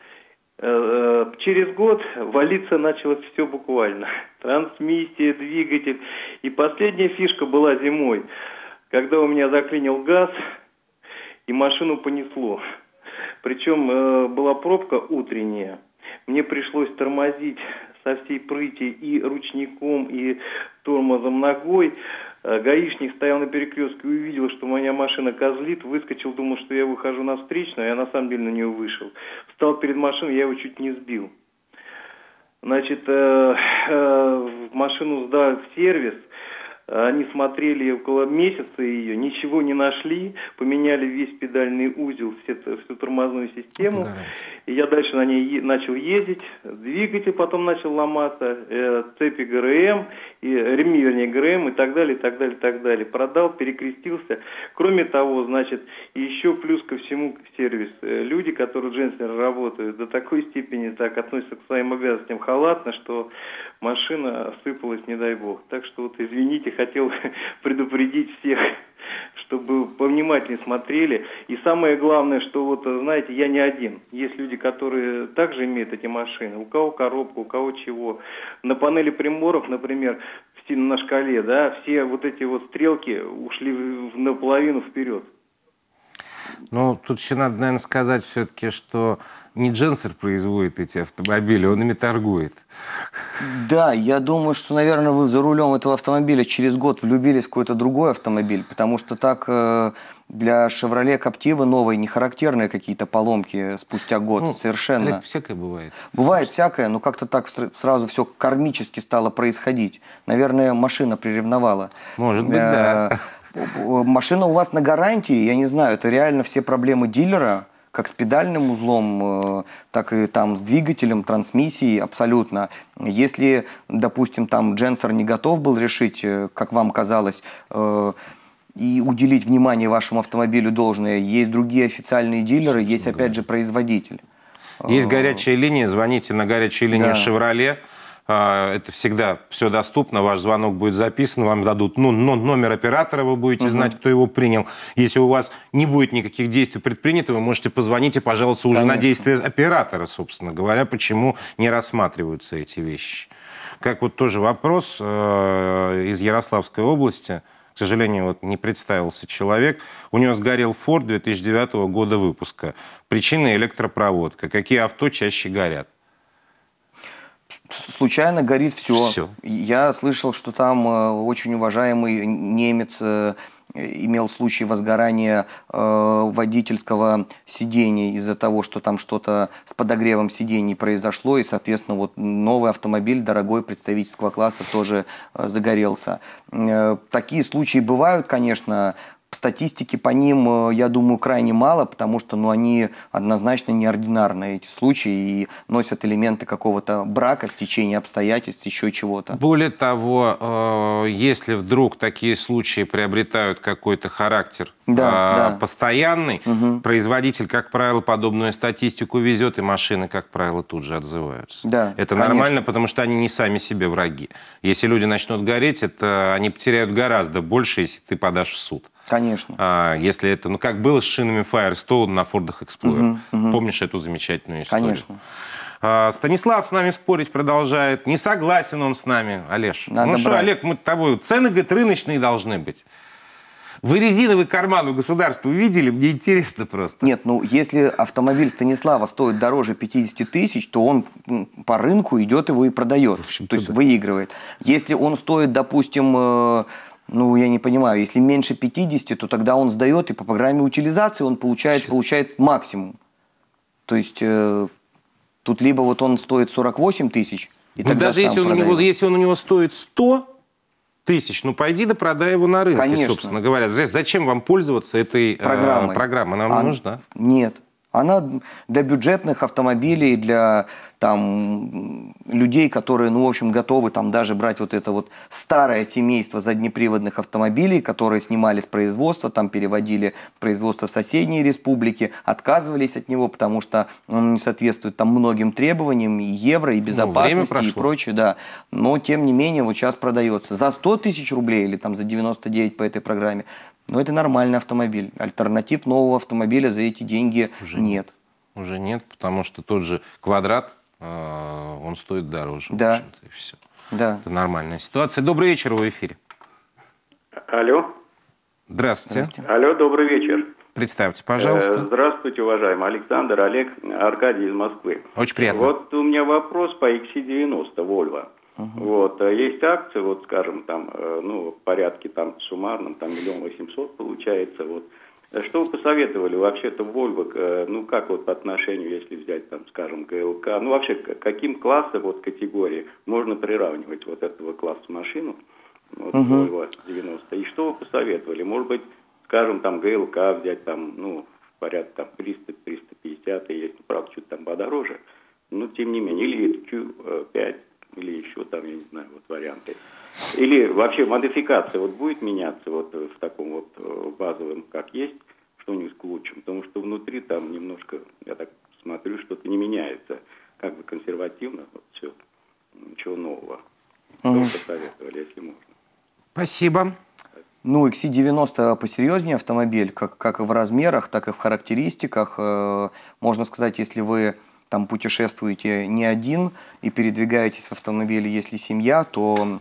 Э, э, через год валиться началось все буквально. *laughs* Трансмиссия, двигатель. И последняя фишка была зимой, когда у меня заклинил газ, и машину понесло. Причем э, была пробка утренняя. Мне пришлось тормозить со всей прыти и ручником, и тормозом ногой. Гаишник стоял на перекрестке и увидел, что моя машина козлит, выскочил, думал, что я выхожу на встречную, а я на самом деле на нее вышел стал перед машиной, я его чуть не сбил. Значит, э, э, машину сдали в сервис, они смотрели около месяца ее, ничего не нашли, поменяли весь педальный узел, все, всю тормозную систему. Угу. И я дальше на ней е- начал ездить, двигатель потом начал ломаться, э, цепи ГРМ, и ремни, вернее, ГРМ и так далее, и так далее, и так далее. Продал, перекрестился. Кроме того, значит, еще плюс ко всему сервис. Э, люди, которые Дженснер работают, до такой степени так относятся к своим обязанностям халатно, что машина осыпалась не дай бог. Так что вот извините, хотел *laughs* предупредить всех чтобы повнимательнее смотрели. И самое главное, что вот, знаете, я не один. Есть люди, которые также имеют эти машины. У кого коробка, у кого чего. На панели приморов например, на шкале, да, все вот эти вот стрелки ушли наполовину вперед. Ну, тут еще надо, наверное, сказать все-таки, что не Дженсер производит эти автомобили, он ими торгует. Да, я думаю, что, наверное, вы за рулем этого автомобиля через год влюбились в какой-то другой автомобиль, потому что так э, для Chevrolet Captiva новой не характерны какие-то поломки спустя год ну, совершенно. всякое бывает. Бывает Просто. всякое, но как-то так сразу все кармически стало происходить. Наверное, машина приревновала. Может быть, э, да. *laughs* Машина у вас на гарантии, я не знаю, это реально все проблемы дилера, как с педальным узлом, э, так и там с двигателем, трансмиссией абсолютно. Если, допустим, там дженсер не готов был решить, э, как вам казалось, э, и уделить внимание вашему автомобилю должное, есть другие официальные дилеры, есть, опять же, производитель. Есть горячая линия, звоните на горячую линию да. «Шевроле». А, это всегда все доступно, ваш звонок будет записан, вам дадут ну, номер оператора, вы будете угу. знать, кто его принял. Если у вас не будет никаких действий предпринято, вы можете позвонить и пожаловаться уже Конечно. на действия оператора, собственно говоря, почему не рассматриваются эти вещи. Как вот тоже вопрос э, из Ярославской области, к сожалению, вот не представился человек. У него сгорел Форд 2009 года выпуска. Причина электропроводка. Какие авто чаще горят? случайно горит все. все. Я слышал, что там э, очень уважаемый немец э, имел случай возгорания э, водительского сидения из-за того, что там что-то с подогревом сидений произошло, и, соответственно, вот новый автомобиль дорогой представительского класса тоже э, загорелся. Э, такие случаи бывают, конечно, Статистики по ним, э, я думаю, крайне мало, потому что ну, они однозначно неординарные, эти случаи, и носят элементы какого-то брака, стечения обстоятельств, еще чего-то. Более того, э, если вдруг такие случаи приобретают какой-то характер да, э, да. постоянный, угу. производитель, как правило, подобную статистику везет, и машины, как правило, тут же отзываются. Да, это конечно. нормально, потому что они не сами себе враги. Если люди начнут гореть, это они потеряют гораздо больше, если ты подашь в суд. Конечно. А, если это, ну как было с шинами Firestone на Фордах Explorer. Угу, угу. Помнишь эту замечательную историю? Конечно. А, Станислав с нами спорить продолжает. Не согласен он с нами, Олеж. Надо ну что, Олег, мы с тобой. Цены, говорит, рыночные должны быть. Вы резиновый карман у государства увидели? Мне интересно просто. Нет, ну если автомобиль Станислава стоит дороже 50 тысяч, то он ну, по рынку идет его и продает. то туда. есть выигрывает. Если он стоит, допустим, э, ну, я не понимаю, если меньше 50, то тогда он сдает, и по программе утилизации он получает, получает максимум. То есть э, тут либо вот он стоит 48 тысяч, и ну, тогда даже если он, у него, если он у него стоит 100 тысяч, ну пойди да продай его на рынке, Конечно. собственно говоря. Зачем вам пользоваться этой э, программой? Э, программа нам а, нужна? Нет. Она для бюджетных автомобилей, для там, людей, которые, ну, в общем, готовы там даже брать вот это вот старое семейство заднеприводных автомобилей, которые снимали с производства, там переводили производство в соседние республики, отказывались от него, потому что он не соответствует там многим требованиям и евро, и ну, безопасности, ну, и прочее, да. Но, тем не менее, вот сейчас продается за 100 тысяч рублей или там за 99 по этой программе. Но это нормальный автомобиль. Альтернатив нового автомобиля за эти деньги уже нет. Уже нет, потому что тот же квадрат, э, он стоит дороже. Да. И все. Да. Это нормальная ситуация. Добрый вечер, в эфире. Алло. Здравствуйте. Здравствуйте. Алло, добрый вечер. Представьте, пожалуйста. Э, здравствуйте, уважаемый Александр, Олег, Аркадий из Москвы. Очень приятно. Вот у меня вопрос по XC90 Volvo. Угу. Вот. А есть акции, вот скажем, там, э, ну, порядке там суммарном, там миллион восемьсот получается, вот. Что вы посоветовали вообще-то Вольво, э, ну как вот по отношению, если взять там, скажем, ГЛК, ну вообще каким классом вот категории можно приравнивать вот этого класса машину, вот угу. Вольво 90, и что вы посоветовали, может быть, скажем, там ГЛК взять там, ну, порядка там 300-350, есть правда, чуть там подороже, но тем не менее, или Q5, или вообще модификация вот будет меняться вот в таком вот э, базовом, как есть, что-нибудь к лучшему? Потому что внутри там немножко, я так смотрю, что-то не меняется. Как бы консервативно вот все, ничего нового. Что mm. посоветовали, если можно? Спасибо. Ну, XC90 посерьезнее автомобиль, как, как в размерах, так и в характеристиках. Э, можно сказать, если вы там путешествуете не один и передвигаетесь в автомобиле, если семья, то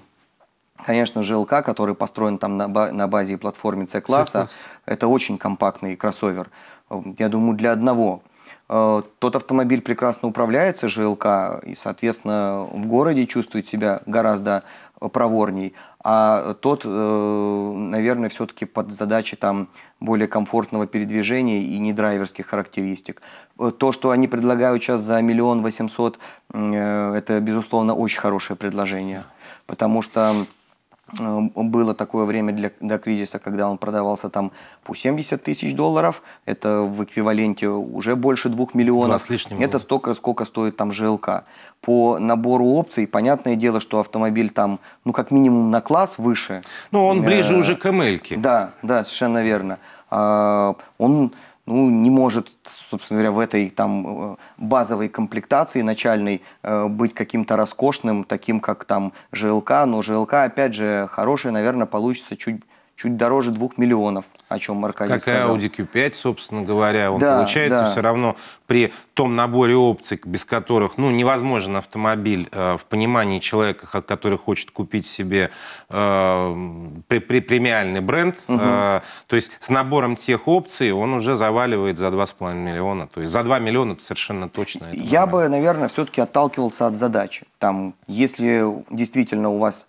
Конечно же, ЛК, который построен там на, на базе и платформе C-класса, это очень компактный кроссовер. Эм, я думаю, для одного. Э, тот автомобиль прекрасно управляется ЖЛК и, соответственно, в городе чувствует себя гораздо проворней. А тот, э, наверное, все-таки под задачи там более комфортного передвижения и не драйверских характеристик. Э, то, что они предлагают сейчас за миллион восемьсот, это, безусловно, очень хорошее предложение. Потому что Э, было такое время для, до кризиса, когда он продавался там по 70 тысяч долларов, это в эквиваленте уже больше 2 миллионов, это было. столько, сколько стоит там ЖЛК. По набору опций, понятное дело, что автомобиль там, ну как минимум на класс выше. Ну он ближе э -э уже к мл -ке. Да, да, совершенно верно. Э он ну, не может, собственно говоря, в этой там э, базовой комплектации начальной э, быть каким-то роскошным, таким, как там ЖЛК, но ЖЛК, опять же, хороший, наверное, получится чуть чуть дороже 2 миллионов, о чем Аркадий как сказал. Как и Audi Q5, собственно говоря, он да, получается да. все равно при том наборе опций, без которых ну, невозможен автомобиль э, в понимании человека, который хочет купить себе э, при, при, премиальный бренд. Угу. Э, то есть с набором тех опций он уже заваливает за 2,5 миллиона. То есть за 2 миллиона совершенно точно. Я бы, наверное, все-таки отталкивался от задачи. Там, если действительно у вас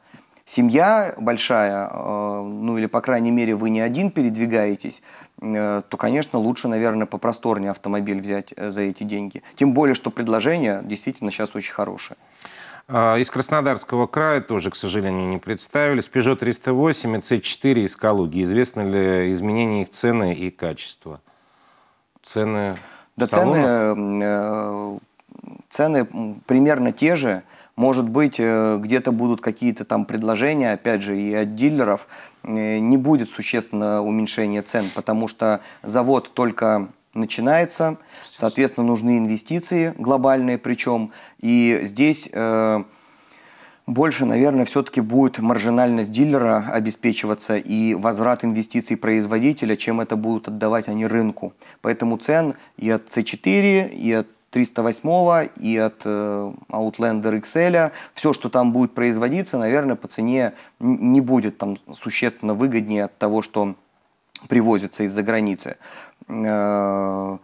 семья большая, э, ну или, по крайней мере, вы не один передвигаетесь, э, то, конечно, лучше, наверное, попросторнее автомобиль взять э, за эти деньги. Тем более, что предложение действительно сейчас очень хорошее. А, из Краснодарского края тоже, к сожалению, не представились. Peugeot 308 и C4 из Калуги. Известно ли изменение их цены и качества? Цены да, салонов? цены, цены примерно те же. Может быть, э, где-то будут какие-то там предложения, опять же, и от дилеров. Э, не будет существенного уменьшения цен, потому что завод только начинается, соответственно, нужны инвестиции глобальные причем. И здесь э, больше, наверное, все-таки будет маржинальность дилера обеспечиваться и возврат инвестиций производителя, чем это будут отдавать они рынку. Поэтому цен и от C4, и от 308 и от э, Outlander XL. Все, что там будет производиться, наверное, по цене не будет там существенно выгоднее от того, что привозится из-за границы. Э,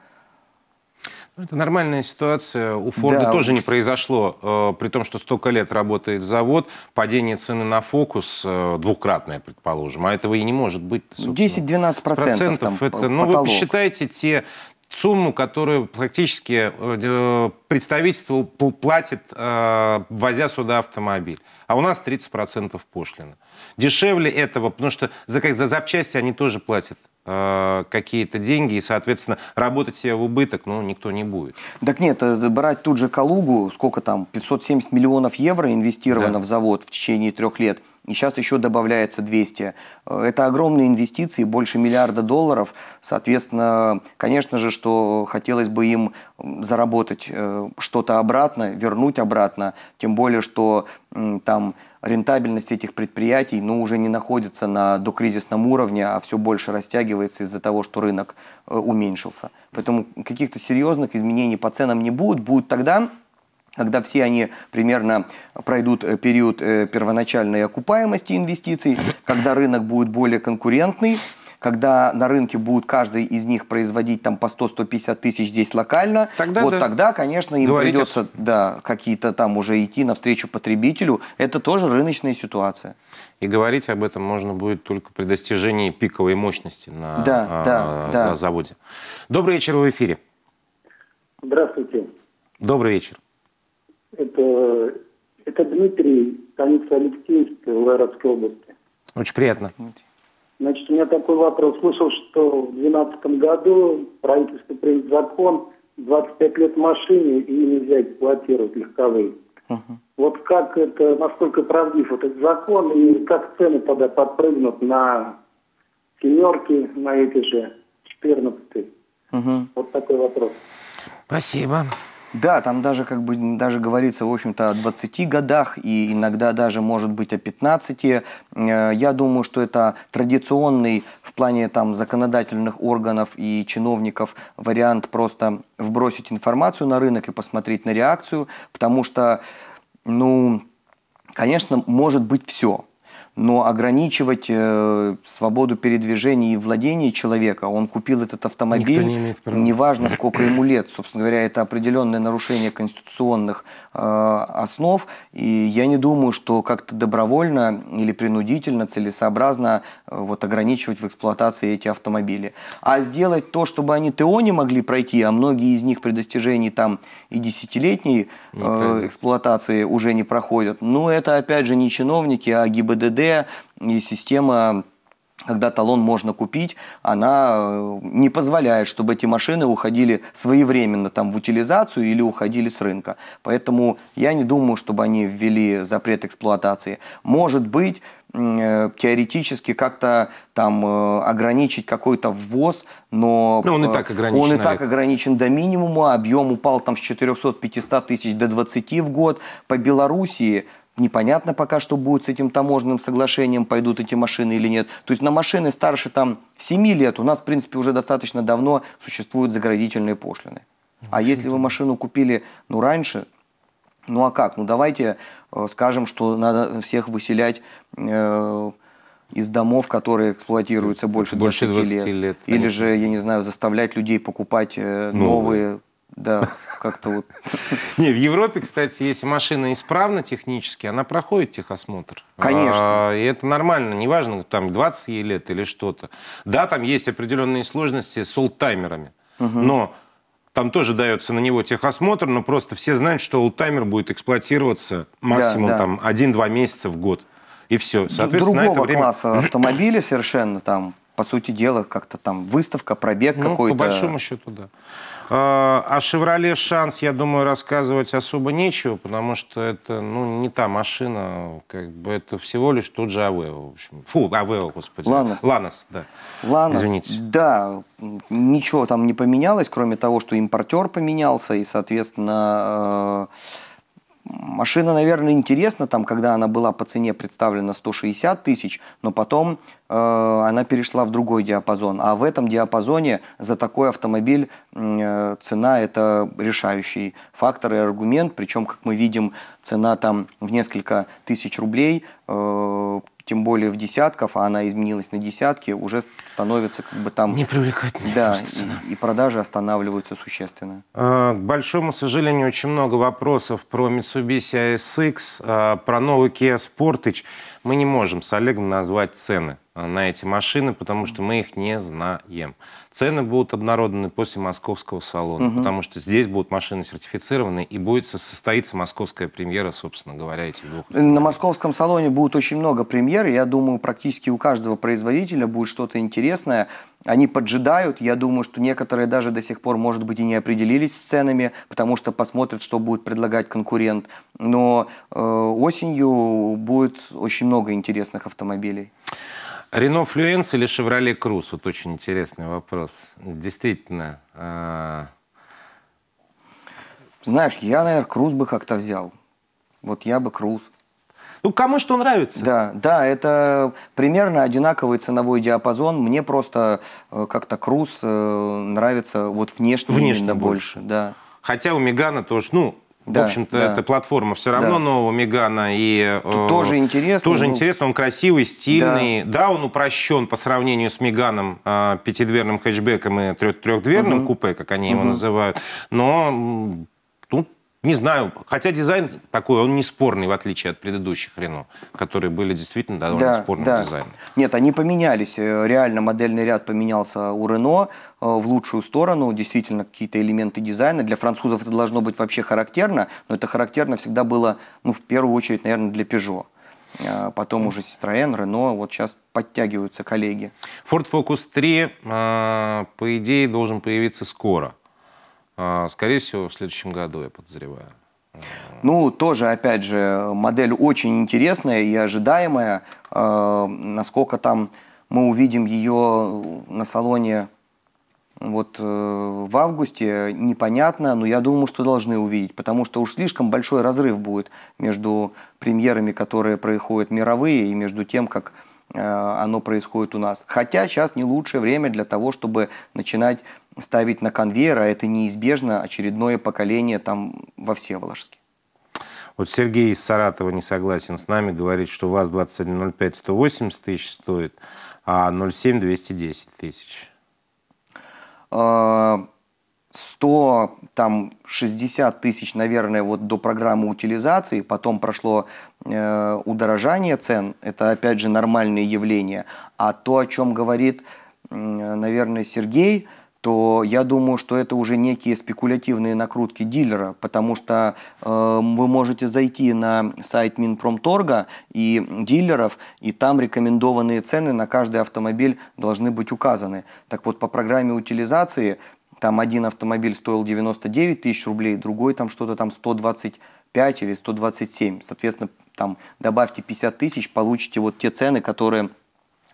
ну, это нормальная ситуация. У Форда да, тоже не произошло, э, при том, что столько лет работает завод. Падение цены на фокус э, двукратное, предположим. А этого и не может быть. 10-12 процентов. процентов там, это, ну, потолок. вы посчитайте те сумму, которую практически э, э, представительство платит, э, возя сюда автомобиль. А у нас 30% пошлина. Дешевле этого, потому что за, за запчасти они тоже платят какие-то деньги, и, соответственно, работать себе в убыток, ну, никто не будет. Так нет, брать тут же Калугу, сколько там, 570 миллионов евро инвестировано да. в завод в течение трех лет – и сейчас еще добавляется 200. Э, это огромные инвестиции, больше миллиарда долларов. Соответственно, конечно же, что хотелось бы им заработать э, что-то обратно, вернуть обратно, тем более, что там рентабельность этих предприятий ну, уже не находится на докризисном уровне, а все больше растягивается из-за того, что рынок э, уменьшился. Поэтому каких-то серьезных изменений по ценам не будет. Будет тогда, когда все они примерно пройдут э, период э, первоначальной окупаемости инвестиций, когда рынок будет более конкурентный, когда на рынке будет каждый из них производить там по 100-150 тысяч здесь локально, тогда вот да. тогда, конечно, им Говорите. придется да, какие-то там уже идти навстречу потребителю. Это тоже рыночная ситуация. И говорить об этом можно будет только при достижении пиковой мощности на да, а, да, а, да. заводе. Добрый вечер, в эфире. Здравствуйте. Добрый вечер. Это, это Дмитрий, станица Алексеевская в области. Очень приятно. Значит, у меня такой вопрос. Слышал, что в 2012 году правительство принял закон 25 лет машине и нельзя эксплуатировать легковые. Uh-huh. Вот как это, насколько правдив вот этот закон, и как цены тогда подпрыгнут на семерки, на эти же 14 Uh-huh. Вот такой вопрос. Спасибо. Да, там даже как бы даже говорится, в общем-то, о 20 годах и иногда даже, может быть, о 15. Э, я думаю, что это традиционный в плане там законодательных органов и чиновников вариант просто вбросить информацию на рынок и посмотреть на реакцию, потому что, ну, конечно, может быть все но ограничивать э, свободу передвижения и владения человека, он купил этот автомобиль, не неважно сколько ему лет, собственно говоря, это определенное нарушение конституционных э, основ, и я не думаю, что как-то добровольно или принудительно, целесообразно э, вот ограничивать в эксплуатации эти автомобили. А сделать то, чтобы они ТО не могли пройти, а многие из них при достижении там и десятилетней э, ну, эксплуатации уже не проходят, ну это опять же не чиновники, а ГИБДД, и система когда талон можно купить, она э, не позволяет, чтобы эти машины уходили своевременно там, в утилизацию или уходили с рынка. Поэтому я не думаю, чтобы они ввели запрет эксплуатации. Может быть, э, теоретически как-то там э, ограничить какой-то ввоз, но ну, он, и так ограничен, он и так ограничен до минимума, объем упал там с 400-500 тысяч до 20 в год. По Белоруссии Непонятно пока, что будет с этим таможенным соглашением, пойдут эти машины или нет. То есть на машины старше там 7 лет у нас, в принципе, уже достаточно давно существуют заградительные пошлины. А если вы машину купили ну, раньше, ну а как? Ну давайте э, скажем, что надо всех выселять э, из домов, которые эксплуатируются больше 20, 20 лет. лет. Или же, я не знаю, заставлять людей покупать э, новые. новые да. *laughs* как-то вот... *laughs* Не, в Европе, кстати, если машина исправна технически, она проходит техосмотр. Конечно. А, и это нормально, неважно, там 20 ей лет или что-то. Да, там есть определенные сложности с олдтаймерами, но там тоже дается на него техосмотр, но просто все знают, что олдтаймер будет эксплуатироваться максимум там 1-2 месяца в год. И все. Соответственно, Другого время... класса *clears throat* автомобиля совершенно там, по сути дела, как-то там выставка, пробег ну, какой-то. по большому счету, да. О а, а «Шевроле Шанс», я думаю, рассказывать особо нечего, потому что это ну, не та машина, как бы это всего лишь тот же Авео. В общем. Фу, Авео, господи. Ланос. Ланос, да. Ланос, Извините. да. Ничего там не поменялось, кроме того, что импортер поменялся, и, соответственно, э Машина, наверное, интересна, там, когда она была по цене представлена 160 тысяч, но потом э, она перешла в другой диапазон. А в этом диапазоне за такой автомобиль э, цена – это решающий фактор и аргумент. Причем, как мы видим, цена там в несколько тысяч рублей э, тем более в десятков, а она изменилась на десятки, уже становится как бы там... Не Непривлекательной. Да, и, и продажи останавливаются существенно. А, к большому сожалению, очень много вопросов про Mitsubishi ASX, а, про новый Kia Sportage. Мы не можем с Олегом назвать цены. Э, на эти машины, потому что мы их не знаем. Цены будут обнародованы после московского салона, угу. потому что здесь будут машины сертифицированы и будет состоится московская премьера, собственно говоря, этих двух. На московском салоне будет очень много премьер, я думаю, практически у каждого производителя будет что-то интересное. Они поджидают, я думаю, что некоторые даже до сих пор, может быть, и не определились с ценами, потому что посмотрят, что будет предлагать конкурент. Но э, осенью будет очень много интересных автомобилей. Рено Флюенс или Шевроле Круз? Вот очень интересный вопрос. Действительно. Э... Знаешь, я, наверное, Круз бы как-то взял. Вот я бы Круз. Ну, кому что нравится. Да, да, это примерно одинаковый ценовой диапазон. Мне просто э, как-то Круз э, нравится вот внешне, внешне именно больше. больше. Да. Хотя у Мегана тоже, ну, да, в общем-то, да. это платформа все равно да. нового Мегана. И, Тут э, тоже э, интересно. Тоже ну... интересно, он красивый, стильный. Да. да, он упрощен по сравнению с Меганом, э, пятидверным хэтчбеком и трех трехдверным угу. купе, как они угу. его называют. Но не знаю, хотя дизайн такой, он не спорный, в отличие от предыдущих Рено, которые были действительно довольно да, спорным да. дизайном. Нет, они поменялись. Э, реально модельный ряд поменялся у Рено э, в лучшую сторону, действительно какие-то элементы дизайна. Для французов это должно быть вообще характерно, но это характерно всегда было, ну, в первую очередь, наверное, для Peugeot э, потом уже Citroёn, Renault, вот сейчас подтягиваются коллеги. Ford Focus 3, по идее, должен появиться скоро. А, скорее всего, в следующем году, я подозреваю. Ну, тоже, опять же, модель очень интересная и ожидаемая. А, насколько там мы увидим ее на салоне вот э, в августе, непонятно, но я думаю, что должны увидеть, потому что уж слишком большой разрыв будет между премьерами, которые происходят мировые, и между тем, как э, оно происходит у нас. Хотя сейчас не лучшее время для того, чтобы начинать ставить на конвейер, а это неизбежно очередное поколение там во Всеволожске. Вот Сергей из Саратова не согласен с нами, говорит, что ВАЗ-2105 180 тысяч стоит, а 07 210 тысяч. 160 а, тысяч, наверное, вот до программы утилизации, потом прошло э, удорожание цен, это опять же нормальное явление. А то, о чем говорит, э, наверное, Сергей, то я думаю, что это уже некие спекулятивные накрутки дилера, потому что э, вы можете зайти на сайт Минпромторга и дилеров, и там рекомендованные цены на каждый автомобиль должны быть указаны. Так вот, по программе утилизации там один автомобиль стоил 99 тысяч рублей, другой там что-то там 125 или 127. Соответственно, там добавьте 50 тысяч, получите вот те цены, которые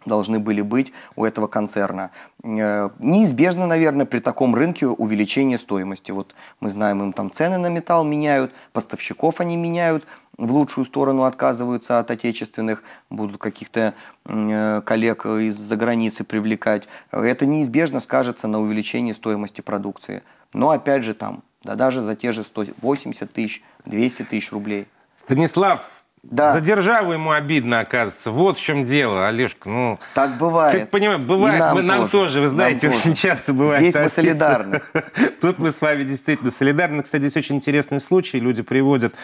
должны были быть у этого концерна. Э, неизбежно, наверное, при таком рынке увеличение стоимости. Вот мы знаем, им там цены на металл меняют, поставщиков они меняют, в лучшую сторону отказываются от отечественных, будут каких-то э, коллег из-за границы привлекать. Это неизбежно скажется на увеличении стоимости продукции. Но опять же там, да даже за те же 180 тысяч, 200 тысяч рублей. Станислав, да. За державу ему обидно, оказывается. Вот в чем дело, Олежка. Ну, так бывает. Как понимаю, бывает. нам, мы, нам тоже. вы знаете, нам очень тоже. часто бывает. Здесь мы солидарны. *laughs* Тут мы с вами действительно солидарны. Кстати, здесь очень интересный случай люди приводят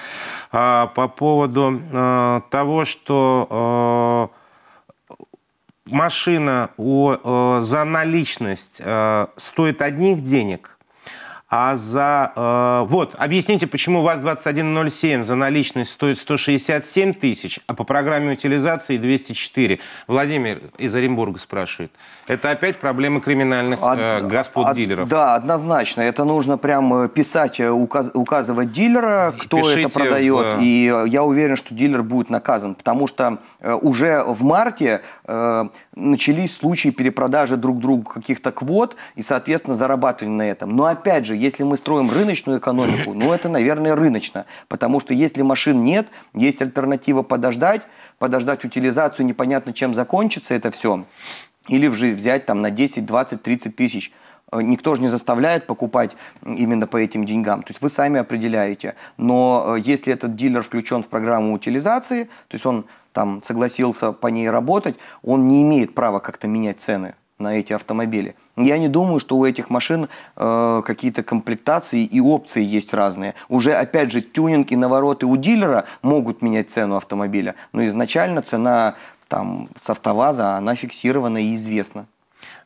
а, по поводу а, того, что а, машина о, а, за наличность а, стоит одних денег – а за... Э, вот, объясните, почему у ВАЗ-2107 за наличность стоит 167 тысяч, а по программе утилизации 204. Владимир из Оренбурга спрашивает. Это опять проблемы криминальных э, господ-дилеров? да, однозначно. Это нужно прям э, писать, э, указ, указывать дилера, кто Пишите, это продает. Да. И я уверен, что дилер будет наказан, потому что Э, уже в марте э, начались случаи перепродажи друг другу каких-то квот и, соответственно, зарабатывали на этом. Но опять же, если мы строим рыночную экономику, ну это, наверное, рыночно, потому что если машин нет, есть альтернатива подождать, подождать утилизацию, непонятно чем закончится это все, или же взять там на 10, 20, 30 тысяч э, никто же не заставляет покупать именно по этим деньгам. То есть вы сами определяете. Но если этот дилер включен в программу утилизации, то есть он там согласился по ней работать, он не имеет права как-то менять цены на эти автомобили. Я не думаю, что у этих машин э, какие-то комплектации и опции есть разные. Уже, опять же, тюнинг и навороты у дилера могут менять цену автомобиля, но изначально цена там, с автоваза, она фиксирована и известна.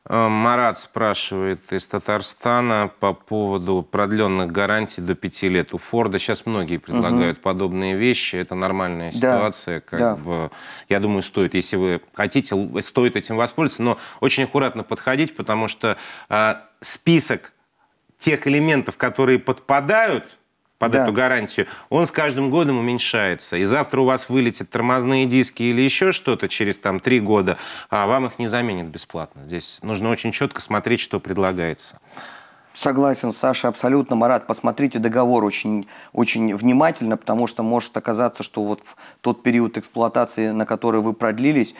Э, Марат спрашивает из Татарстана по поводу продленных гарантий до пяти лет. У Форда сейчас многие предлагают угу. подобные вещи. Это нормальная ситуация. Да. Как да. Бы, я думаю, стоит, если вы хотите, стоит этим воспользоваться. Но очень аккуратно подходить, потому что э, список тех элементов, которые подпадают под да. эту гарантию, он с каждым годом уменьшается. И завтра у вас вылетят тормозные диски или еще что-то через там три года, а вам их не заменят бесплатно. Здесь нужно очень четко смотреть, что предлагается. Согласен, Саша, абсолютно. Марат, посмотрите договор очень, очень внимательно, потому что может оказаться, что вот в тот период эксплуатации, на который вы продлились,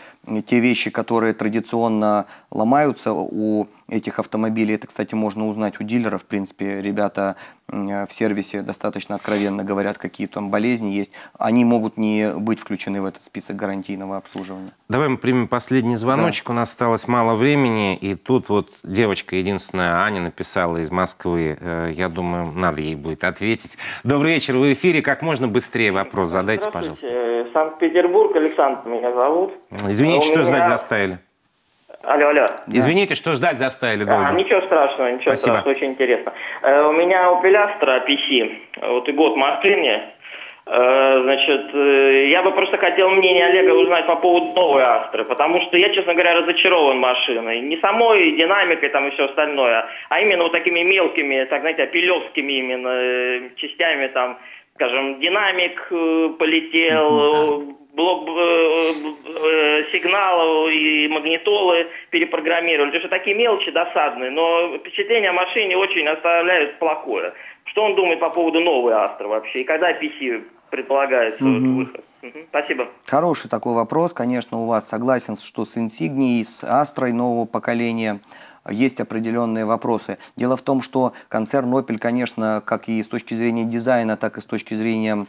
те вещи, которые традиционно ломаются у этих автомобилей. Это, кстати, можно узнать у дилера. В принципе, ребята э, в сервисе достаточно откровенно говорят, какие там болезни есть. Они могут не быть включены в этот список гарантийного обслуживания. Давай мы примем последний звоночек. Да. У нас осталось мало времени. И тут вот девочка единственная, Аня, написала из Москвы. Э, я думаю, надо ей будет ответить. Добрый вечер, вы в эфире. Как можно быстрее вопрос задайте, пожалуйста. Э, Санкт-Петербург, Александр меня зовут. Извините, что меня... ждать заставили. Алло, алло. Извините, что ждать заставили долго. А, ничего страшного, ничего Спасибо. страшного, очень интересно. Э, у меня Opel Astra PC, вот и год Москвы Э, значит, э, я бы просто хотел мнение Олега узнать по поводу новой Астры, потому что я, честно говоря, разочарован машиной. Не самой динамикой там и все остальное, а именно вот такими мелкими, так знаете, апелевскими именно э, частями там, скажем, динамик э, полетел, блок, сигналов и магнитолы перепрограммировали. То есть такие мелочи досадные, но впечатление о машине очень оставляет плохое. Что он думает по поводу новой Астра вообще? И когда PC предполагается угу. вот выход? Спасибо. Хороший такой вопрос. Конечно, у вас согласен, что с Insignia и с Астрой нового поколения есть определенные вопросы. Дело в том, что концерн Opel, конечно, как и с точки зрения дизайна, так и с точки зрения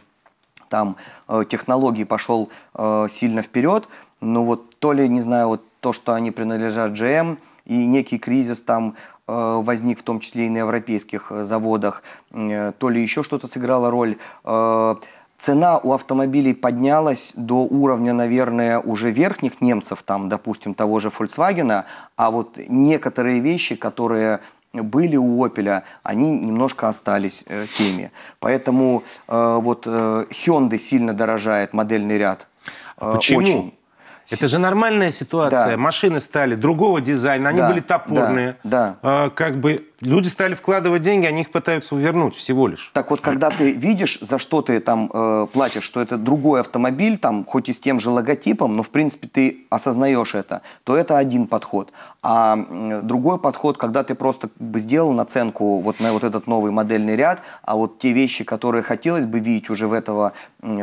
там э, технологий пошел э, сильно вперед, ну вот то ли, не знаю, вот то, что они принадлежат GM, и некий кризис там э, возник в том числе и на европейских э, заводах, э, то ли еще что-то сыграло роль. Цена у автомобилей поднялась до уровня, наверное, уже верхних немцев, там, допустим, того же Volkswagen, а вот некоторые вещи, которые были у Opel, они немножко остались э, теми. Поэтому э, вот э, Hyundai сильно дорожает модельный ряд. Э, Почему? Очень. Это же нормальная ситуация. Да. Машины стали другого дизайна, они да, были топорные. Да, да. Э, как бы люди стали вкладывать деньги, они их пытаются вернуть всего лишь. Так вот, когда ты видишь, за что ты там э, платишь, что это другой автомобиль, там, хоть и с тем же логотипом, но в принципе ты осознаешь это, то это один подход. А другой подход, когда ты просто бы сделал наценку вот на вот этот новый модельный ряд, а вот те вещи, которые хотелось бы видеть уже в этого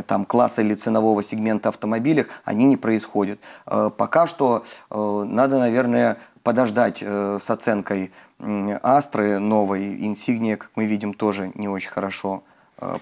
там класса или ценового сегмента автомобилях, они не происходят. Э, пока что э, надо, наверное, подождать э, с оценкой Астры новой, Инсигния, как мы видим, тоже не очень хорошо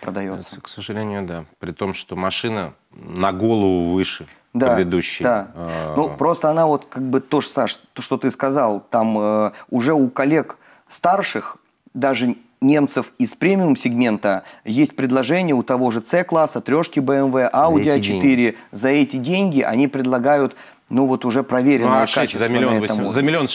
продается. К сожалению, да. При том, что машина на голову выше да, предыдущий. Да. А. Ну, просто она вот как бы то, Саш, то, что ты сказал, там э, уже у коллег старших, даже немцев из премиум-сегмента, есть предложение у того же c класса трешки BMW, Audi A4. А За эти деньги они предлагают ну вот уже проверенное ну, а качество. За миллион, 8, за миллион,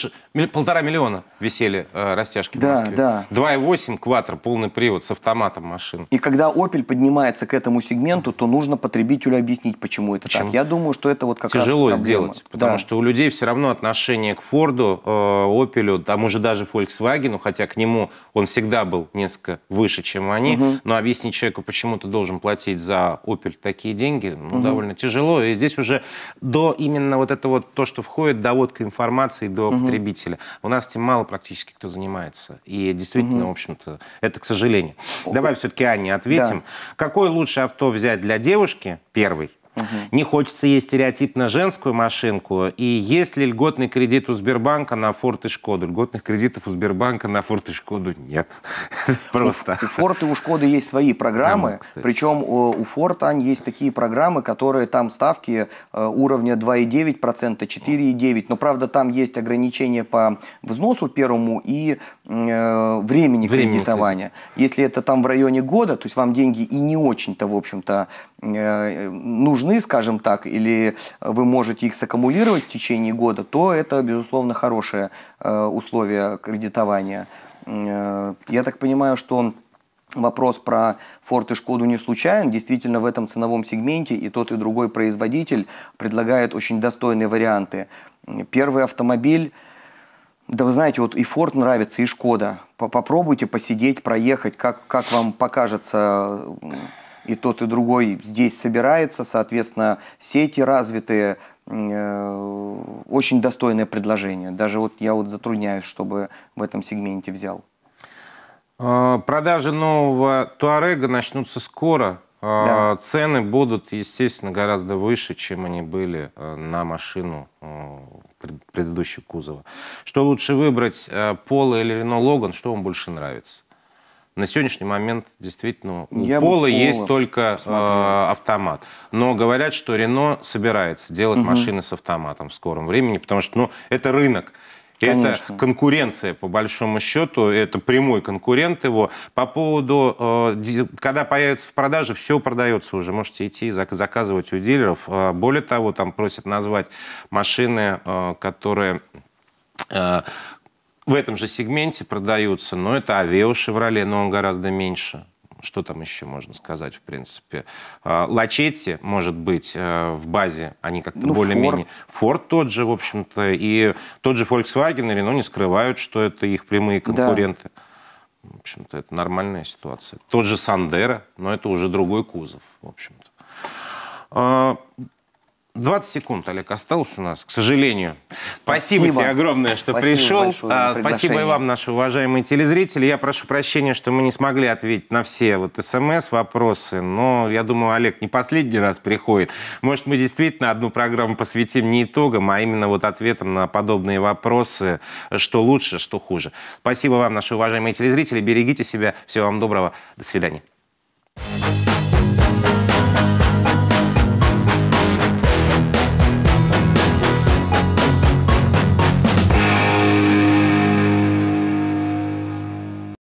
полтора миллиона висели э, растяжки да, в Москве. Да. 2,8 кватер, полный привод с автоматом машин. И когда Opel поднимается к этому сегменту, то нужно потребителю объяснить, почему это почему? так. Я думаю, что это вот как Тяжело раз проблема. сделать, потому да. что у людей все равно отношение к Форду, э, Opel, тому же даже Volkswagen, хотя к нему он всегда был несколько выше, чем они, угу. но объяснить человеку, почему ты должен платить за Opel такие деньги, ну, угу. довольно тяжело. И здесь уже до именно вот это вот то, что входит, доводка информации до угу. потребителя. У нас тем мало практически кто занимается. И действительно, угу. в общем-то, это к сожалению. Давай все-таки Анне ответим. Да. Какое лучше авто взять для девушки? Первый Угу. Не хочется есть стереотипно женскую машинку. И есть ли льготный кредит у Сбербанка на Форд и Шкоду? Льготных кредитов у Сбербанка на Форд и Шкоду нет. *laughs* Ну, просто. У Форда и у Шкоды есть свои программы. Причем э, у Форда, Ань, есть такие программы, которые там ставки э, уровня 2,9%, 4,9%. Но, правда, там есть ограничения по взносу первому и э, времени кредитования. Если это там в районе года, то есть вам деньги и не очень-то, в общем-то, Э, нужны, скажем так, или вы можете их саккумулировать в течение года, то это, безусловно, хорошее э, условие кредитования. Э, я так понимаю, что вопрос про Ford и Шкоду не случайен. Действительно, в этом ценовом сегменте и тот, и другой производитель предлагает очень достойные варианты. Первый автомобиль да вы знаете, вот и Ford нравится, и Шкода. Попробуйте посидеть, проехать, как, как вам покажется и тот, и другой здесь собирается, соответственно, сети развитые, э, очень достойное предложение. Даже вот я вот затрудняюсь, чтобы в этом сегменте взял. Э, продажи нового Туарега начнутся скоро. Э, да. Цены будут, естественно, гораздо выше, чем они были на машину предыдущего кузова. Что лучше выбрать, Пола или Рено Логан, что вам больше нравится? На сегодняшний момент действительно у Я Пола, Пола есть только э, автомат. Но говорят, что Рено собирается делать угу. машины с автоматом в скором времени, потому что ну, это рынок. Конечно. Это конкуренция, по большому счету, это прямой конкурент его. По поводу, э, когда появится в продаже, все продается уже. Можете идти заказывать у дилеров. Э, более того, там просят назвать машины, э, которые в этом же сегменте продаются, но это Авео Шевроле, но он гораздо меньше. Что там еще можно сказать, в принципе? А, Лачетти, может быть, э, в базе, они как-то ну, более-менее... Форд тот же, в общем-то, и тот же Volkswagen и Renault не скрывают, что это их прямые конкуренты. Да. В общем-то, это нормальная ситуация. Тот же Сандера, но это уже другой кузов, в общем-то. А, 20 секунд, Олег, осталось у нас, к сожалению. Спасибо, Спасибо тебе огромное, что Спасибо пришел. А, спасибо и вам, наши уважаемые телезрители. Я прошу прощения, что мы не смогли ответить на все вот смс-вопросы, но я думаю, Олег не последний раз приходит. Может, мы действительно одну программу посвятим не итогам, а именно вот ответам на подобные вопросы, что лучше, что хуже. Спасибо вам, наши уважаемые телезрители. Берегите себя. Всего вам доброго. До свидания.